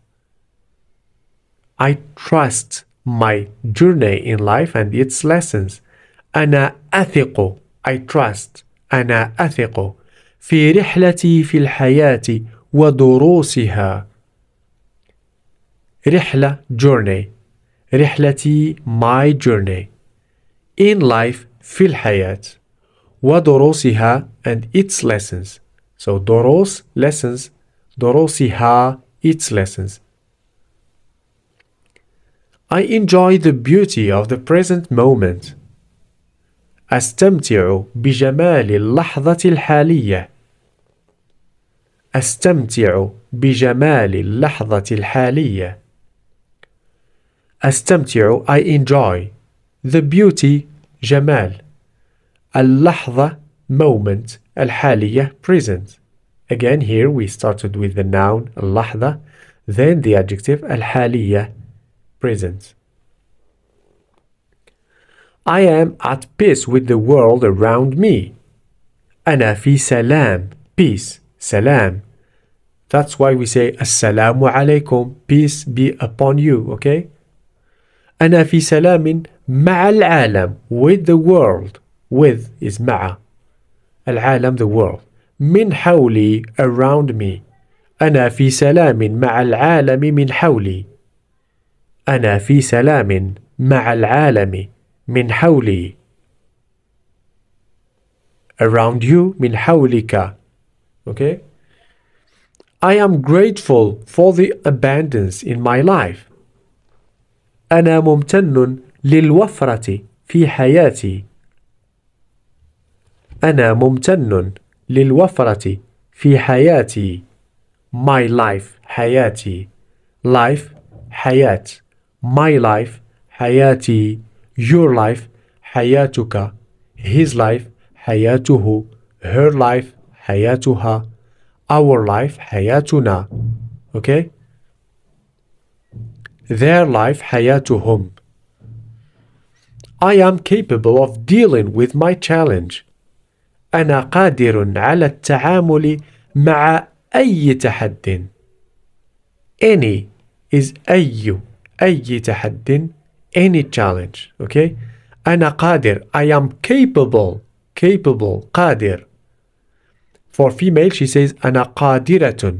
I trust my journey in life and its lessons. أنا أثق I trust أنا أثق في رحلتي في الحياة ودروسها رحلة journey رحلتي my journey in life في الحياة ودروسها and its lessons So دروس lessons دروسها its lessons. I enjoy the beauty of the present moment. أستمتع بجمال اللحظة الحالية. أستمتع بجمال اللحظة الحالية. أستمتع I enjoy the beauty جمال اللحظة moment الحالية present. Again here we started with the noun اللحظة then the adjective الحالية present. I am at peace with the world around me. أنا في سلام peace سلام That's why we say السلام عليكم peace be upon you okay أنا في سلام مع العالم with the world with is مع العالم the world من حولي around me أنا في سلام مع العالم من حولي أنا في سلام مع العالم من حولي around you من حولك okay I am grateful for the abundance in my life أنا ممتن للوفرة في حياتي أنا ممتن للوفرة في حياتي my life حياتي life حياة my life حياتي your life حياتك his life حياته her life حياتها our life حياتنا okay their life حياتهم I am capable of dealing with my challenge انا قادر على التعامل مع اي تحد any is اي اي تحد any challenge okay انا قادر i am capable capable قادر for female she says انا قادرة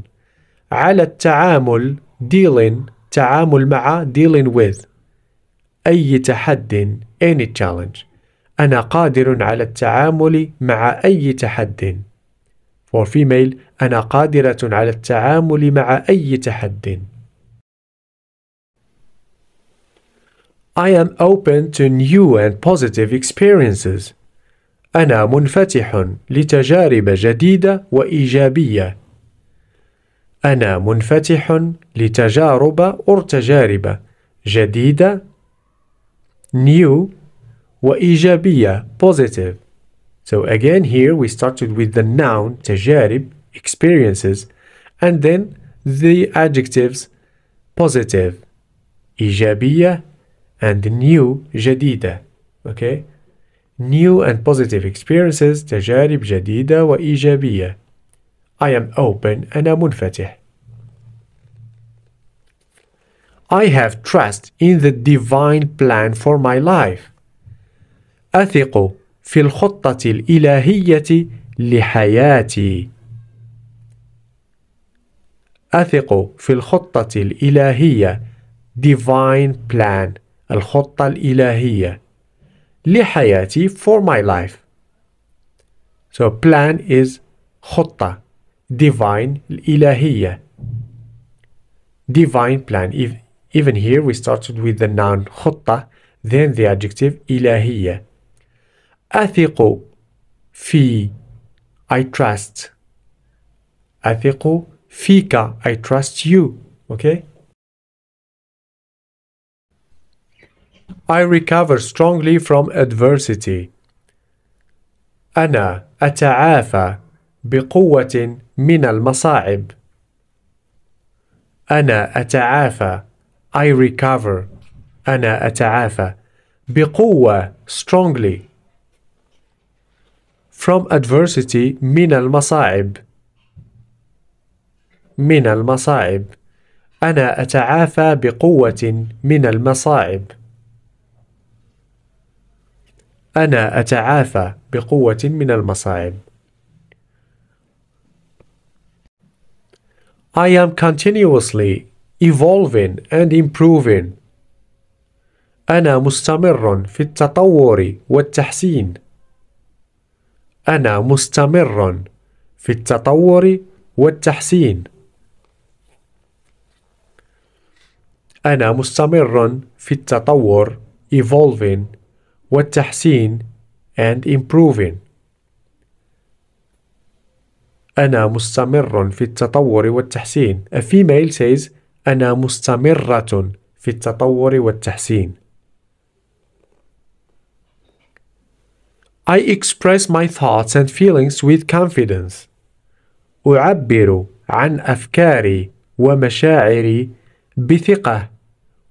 على التعامل dealing تعامل مع dealing with أي تحد any challenge أنا قادر على التعامل مع أي تحد. For female, أنا قادرة على التعامل مع أي تحد. I am open to new and positive experiences. أنا منفتح لتجارب جديدة وإيجابية. أنا منفتح لتجارب أو تجارب جديدة new وإيجابية positive so again here we started with the noun تجارب experiences and then the adjectives positive إيجابية and new جديدة okay new and positive experiences تجارب جديدة وإيجابية I am open I'm منفتح I have trust in the divine plan for my life أثق في الخطة الإلهية لحياتي. أثق في الخطة الإلهية divine plan الخطة الإلهية لحياتي for my life. So plan is خطة divine الإلهية divine plan even here we started with the noun خطة then the adjective إلهية أثق في I trust أثق فيك I trust you okay I recover strongly from adversity أنا أتعافى بقوة من المصاعب أنا أتعافى I recover أنا أتعافى بقوة strongly from adversity من المصاعب من المصاعب أنا أتعافى بقوة من المصاعب أنا أتعافى بقوة من المصاعب I am continuously evolving and improving. أنا مستمر في التطور والتحسين. أنا مستمر في التطور والتحسين أنا مستمر في التطور evolving والتحسين and improving أنا مستمر في التطور والتحسين A female says أنا مستمرة في التطور والتحسين I express my thoughts and feelings with confidence. أعبر عن أفكاري ومشاعري بثقة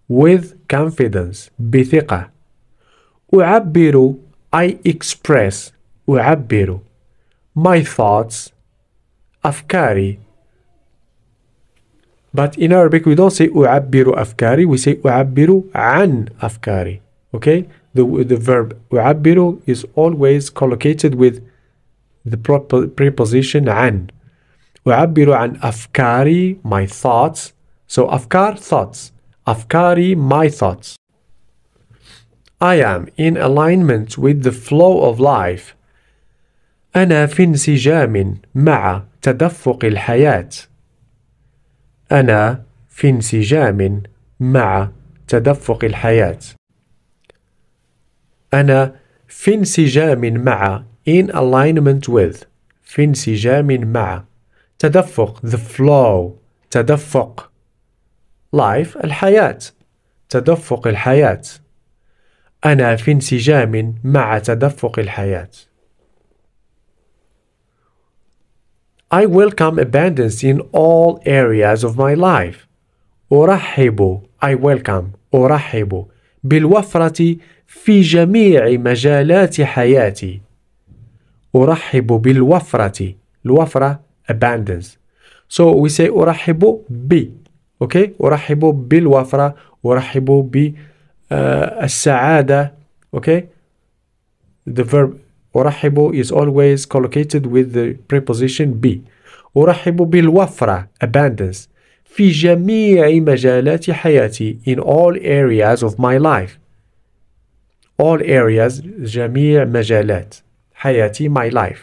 with confidence بثقة أعبر I express أعبر my thoughts أفكاري but in Arabic we don't say أعبر أفكاري we say أعبر عن أفكاري okay the, the verb أعبر is always collocated with the preposition an. أعبر an afkari my thoughts so afkar thoughts afkari my thoughts I am in alignment with the flow of life أنا في انسجام مع تدفق الحياة أنا في انسجام مع تدفق الحياة أنا في انسجام مع in alignment with في انسجام مع تدفق the flow تدفق life الحياة تدفق الحياة أنا في انسجام مع تدفق الحياة I welcome abundance in all areas of my life. أرحب I welcome أرحب بالوفرة في جميع مجالات حياتي أرحب بالوفرة الوفرة abundance so we say أرحب ب okay أرحب بالوفرة أرحب ب uh, السعادة okay the verb أرحب is always collocated with the preposition be أرحب بالوفرة abundance في جميع مجالات حياتي in all areas of my life all areas جميع مجالات حياتي my life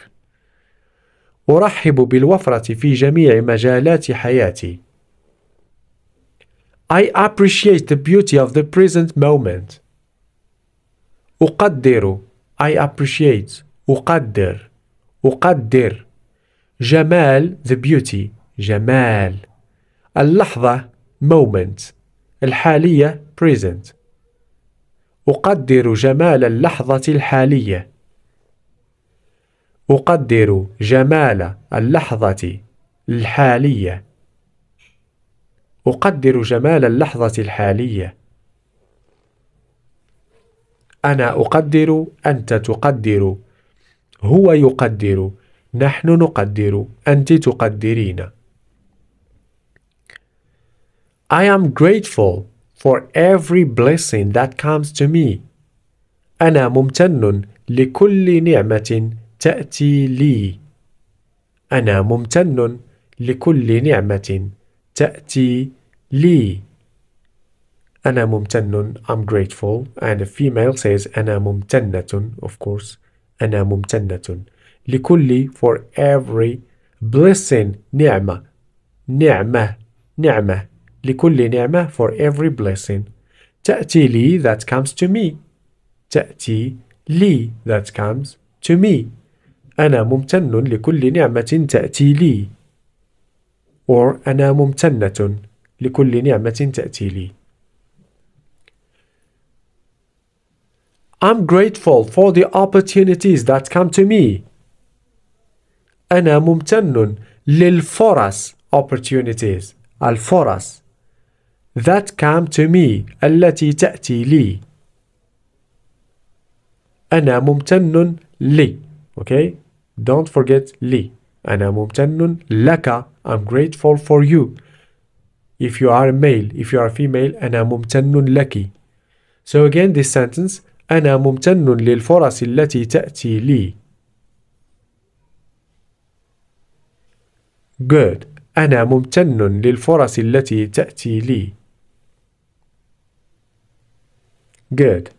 أرحب بالوفرة في جميع مجالات حياتي I appreciate the beauty of the present moment أقدر I appreciate أقدر أقدر جمال the beauty جمال اللحظة moment الحالية present أقدر جمال اللحظة الحالية أقدر جمال اللحظة الحالية أقدر جمال اللحظة الحالية أنا أقدر أنت تقدر هو يقدر نحن نقدر أنت تقدرين I am grateful for every blessing that comes to me. أنا ممتن لكل نعمة تأتي لي. أنا ممتن لكل نعمة تأتي لي. أنا ممتن I'm grateful and a female says أنا ممتنة of course أنا ممتنة لكل for every blessing نعمة نعمة نعمة لكل نعمة for every blessing تأتي لي that comes to me تأتي لي that comes to me أنا ممتن لكل نعمة تأتي لي or أنا ممتنة لكل نعمة تأتي لي I'm grateful for the opportunities that come to me أنا ممتن للفرص opportunities الفرص that come to me التي تأتي لي أنا ممتن لي okay don't forget لي أنا ممتن لك I'm grateful for you if you are a male if you are a female أنا ممتن لك so again this sentence أنا ممتن للفرص التي تأتي لي good أنا ممتن للفرص التي تأتي لي Good.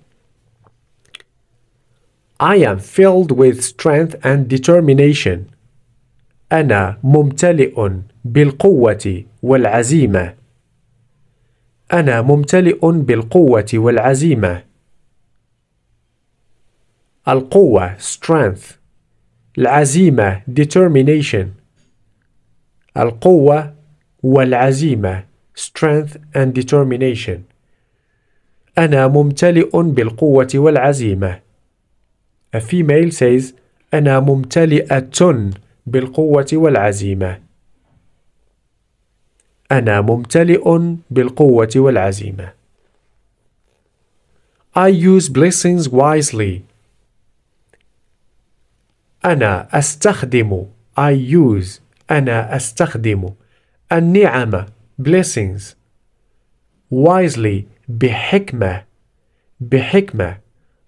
I am filled with strength and determination. أنا ممتلئ بالقوة والعزيمة. أنا ممتلئ بالقوة والعزيمة. القوة strength العزيمة determination القوة والعزيمة strength and determination أنا ممتلئ بالقوة والعزيمة. A female says أنا ممتلئة بالقوة والعزيمة. أنا ممتلئ بالقوة والعزيمة. I use blessings wisely. أنا أستخدم I use أنا أستخدم النعم blessings wisely بحكمة بحكمة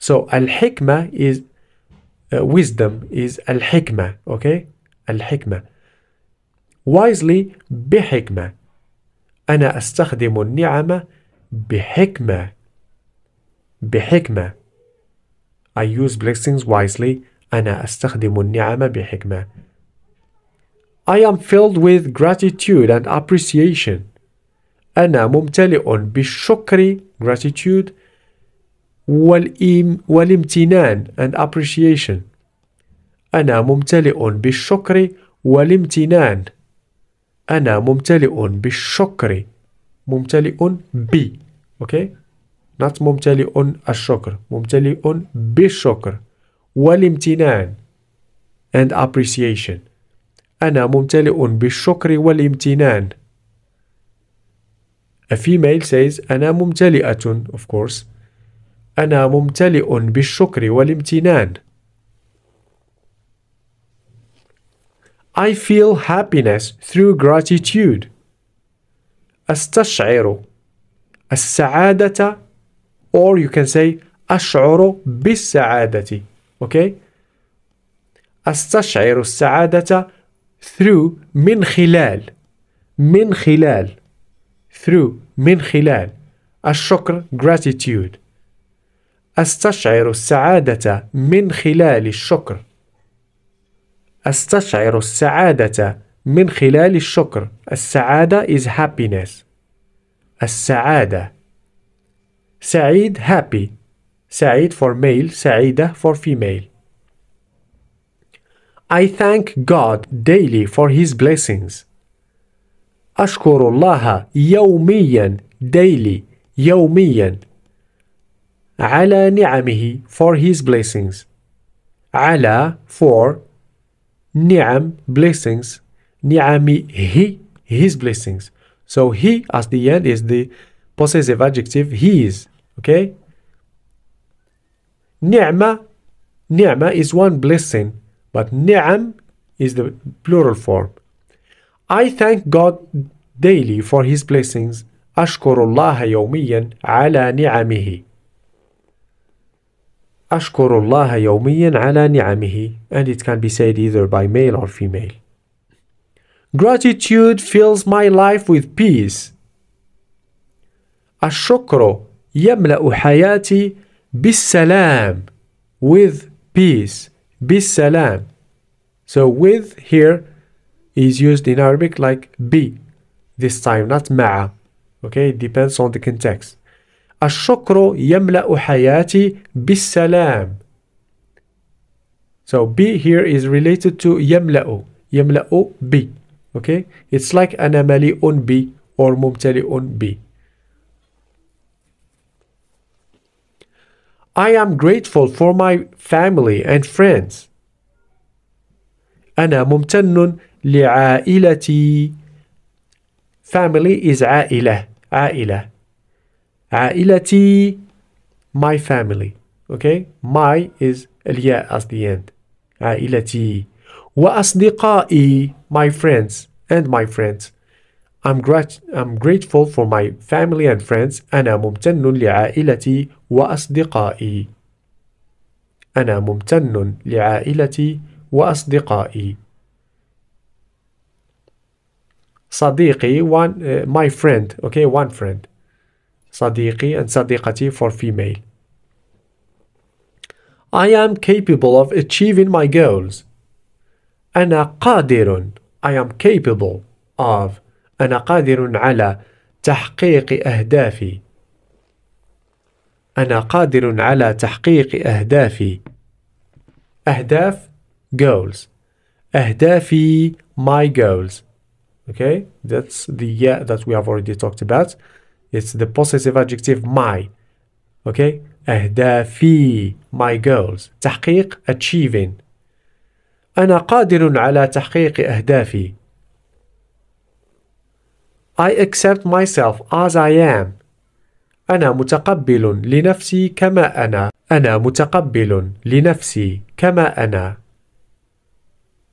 so الحكمة is uh, wisdom is الحكمة okay الحكمة wisely بحكمة أنا أستخدم النعمة بحكمة بحكمة I use blessings wisely أنا أستخدم النعمة بحكمة I am filled with gratitude and appreciation أنا ممتلئ بالشكر gratitude والإم والامتنان and appreciation أنا ممتلئ بالشكر والامتنان أنا ممتلئ بالشكر ممتلئ ب okay not ممتلئ الشكر ممتلئ بالشكر والامتنان and appreciation أنا ممتلئ بالشكر والامتنان A female says أنا ممتلئة of course أنا ممتلئ بالشكر والامتنان I feel happiness through gratitude أستشعر السعادة or you can say أشعر بالسعادة okay أستشعر السعادة through من خلال من خلال through من خلال الشكر gratitude أستشعر السعادة من خلال الشكر أستشعر السعادة من خلال الشكر السعادة is happiness السعادة سعيد happy سعيد for male سعيدة for female I thank God daily for his blessings أشكر الله يوميا daily يوميا على نعمه for his blessings على for نعم blessings he his blessings so he at the end is the possessive adjective he is okay نعمة نعمة is one blessing but نعم is the plural form I thank God daily for his blessings أشكر الله يوميا على نعمه أشكر الله يوميا على نعمه and it can be said either by male or female. Gratitude fills my life with peace. الشكر يملأ حياتي بالسلام with peace بالسلام. So with here is used in Arabic like bi this time, not ma'a. Okay, it depends on the context. الشكر يملأ حياتي salam. So bi here is related to يملأ. يملأ bi. Okay, it's like anamali مليء bi or ممتلئ bi. I am grateful for my family and friends. أنا ممتن لعائلتي family is عائلة عائلة عائلتي my family okay my is الياء at the end عائلتي وأصدقائي my friends and my friends I'm, grat I'm grateful for my family and friends أنا ممتن لعائلتي وأصدقائي أنا ممتن لعائلتي وأصدقائي صديقي one uh, my friend okay one friend صديقي and صديقتي for female I am capable of achieving my goals أنا قادر I am capable of أنا قادر على تحقيق أهدافي أنا قادر على تحقيق أهدافي أهداف goals أهدافي my goals Okay, that's the yeah that we have already talked about. It's the possessive adjective my. Okay, أهدافي my goals تحقيق achieving أنا قادر على تحقيق أهدافي I accept myself as I am أنا متقبل لنفسي كما أنا أنا متقبل لنفسي كما أنا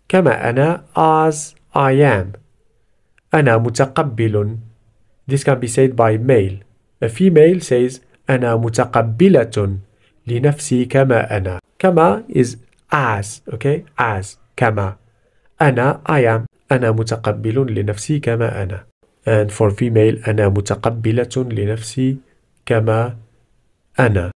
كما أنا as I am أنا متقبل. This can be said by male. A female says أنا متقبلة لنفسي كما أنا. كما is as, okay? As, كما. أنا I am. أنا متقبل لنفسي كما أنا. And for female أنا متقبلة لنفسي كما أنا.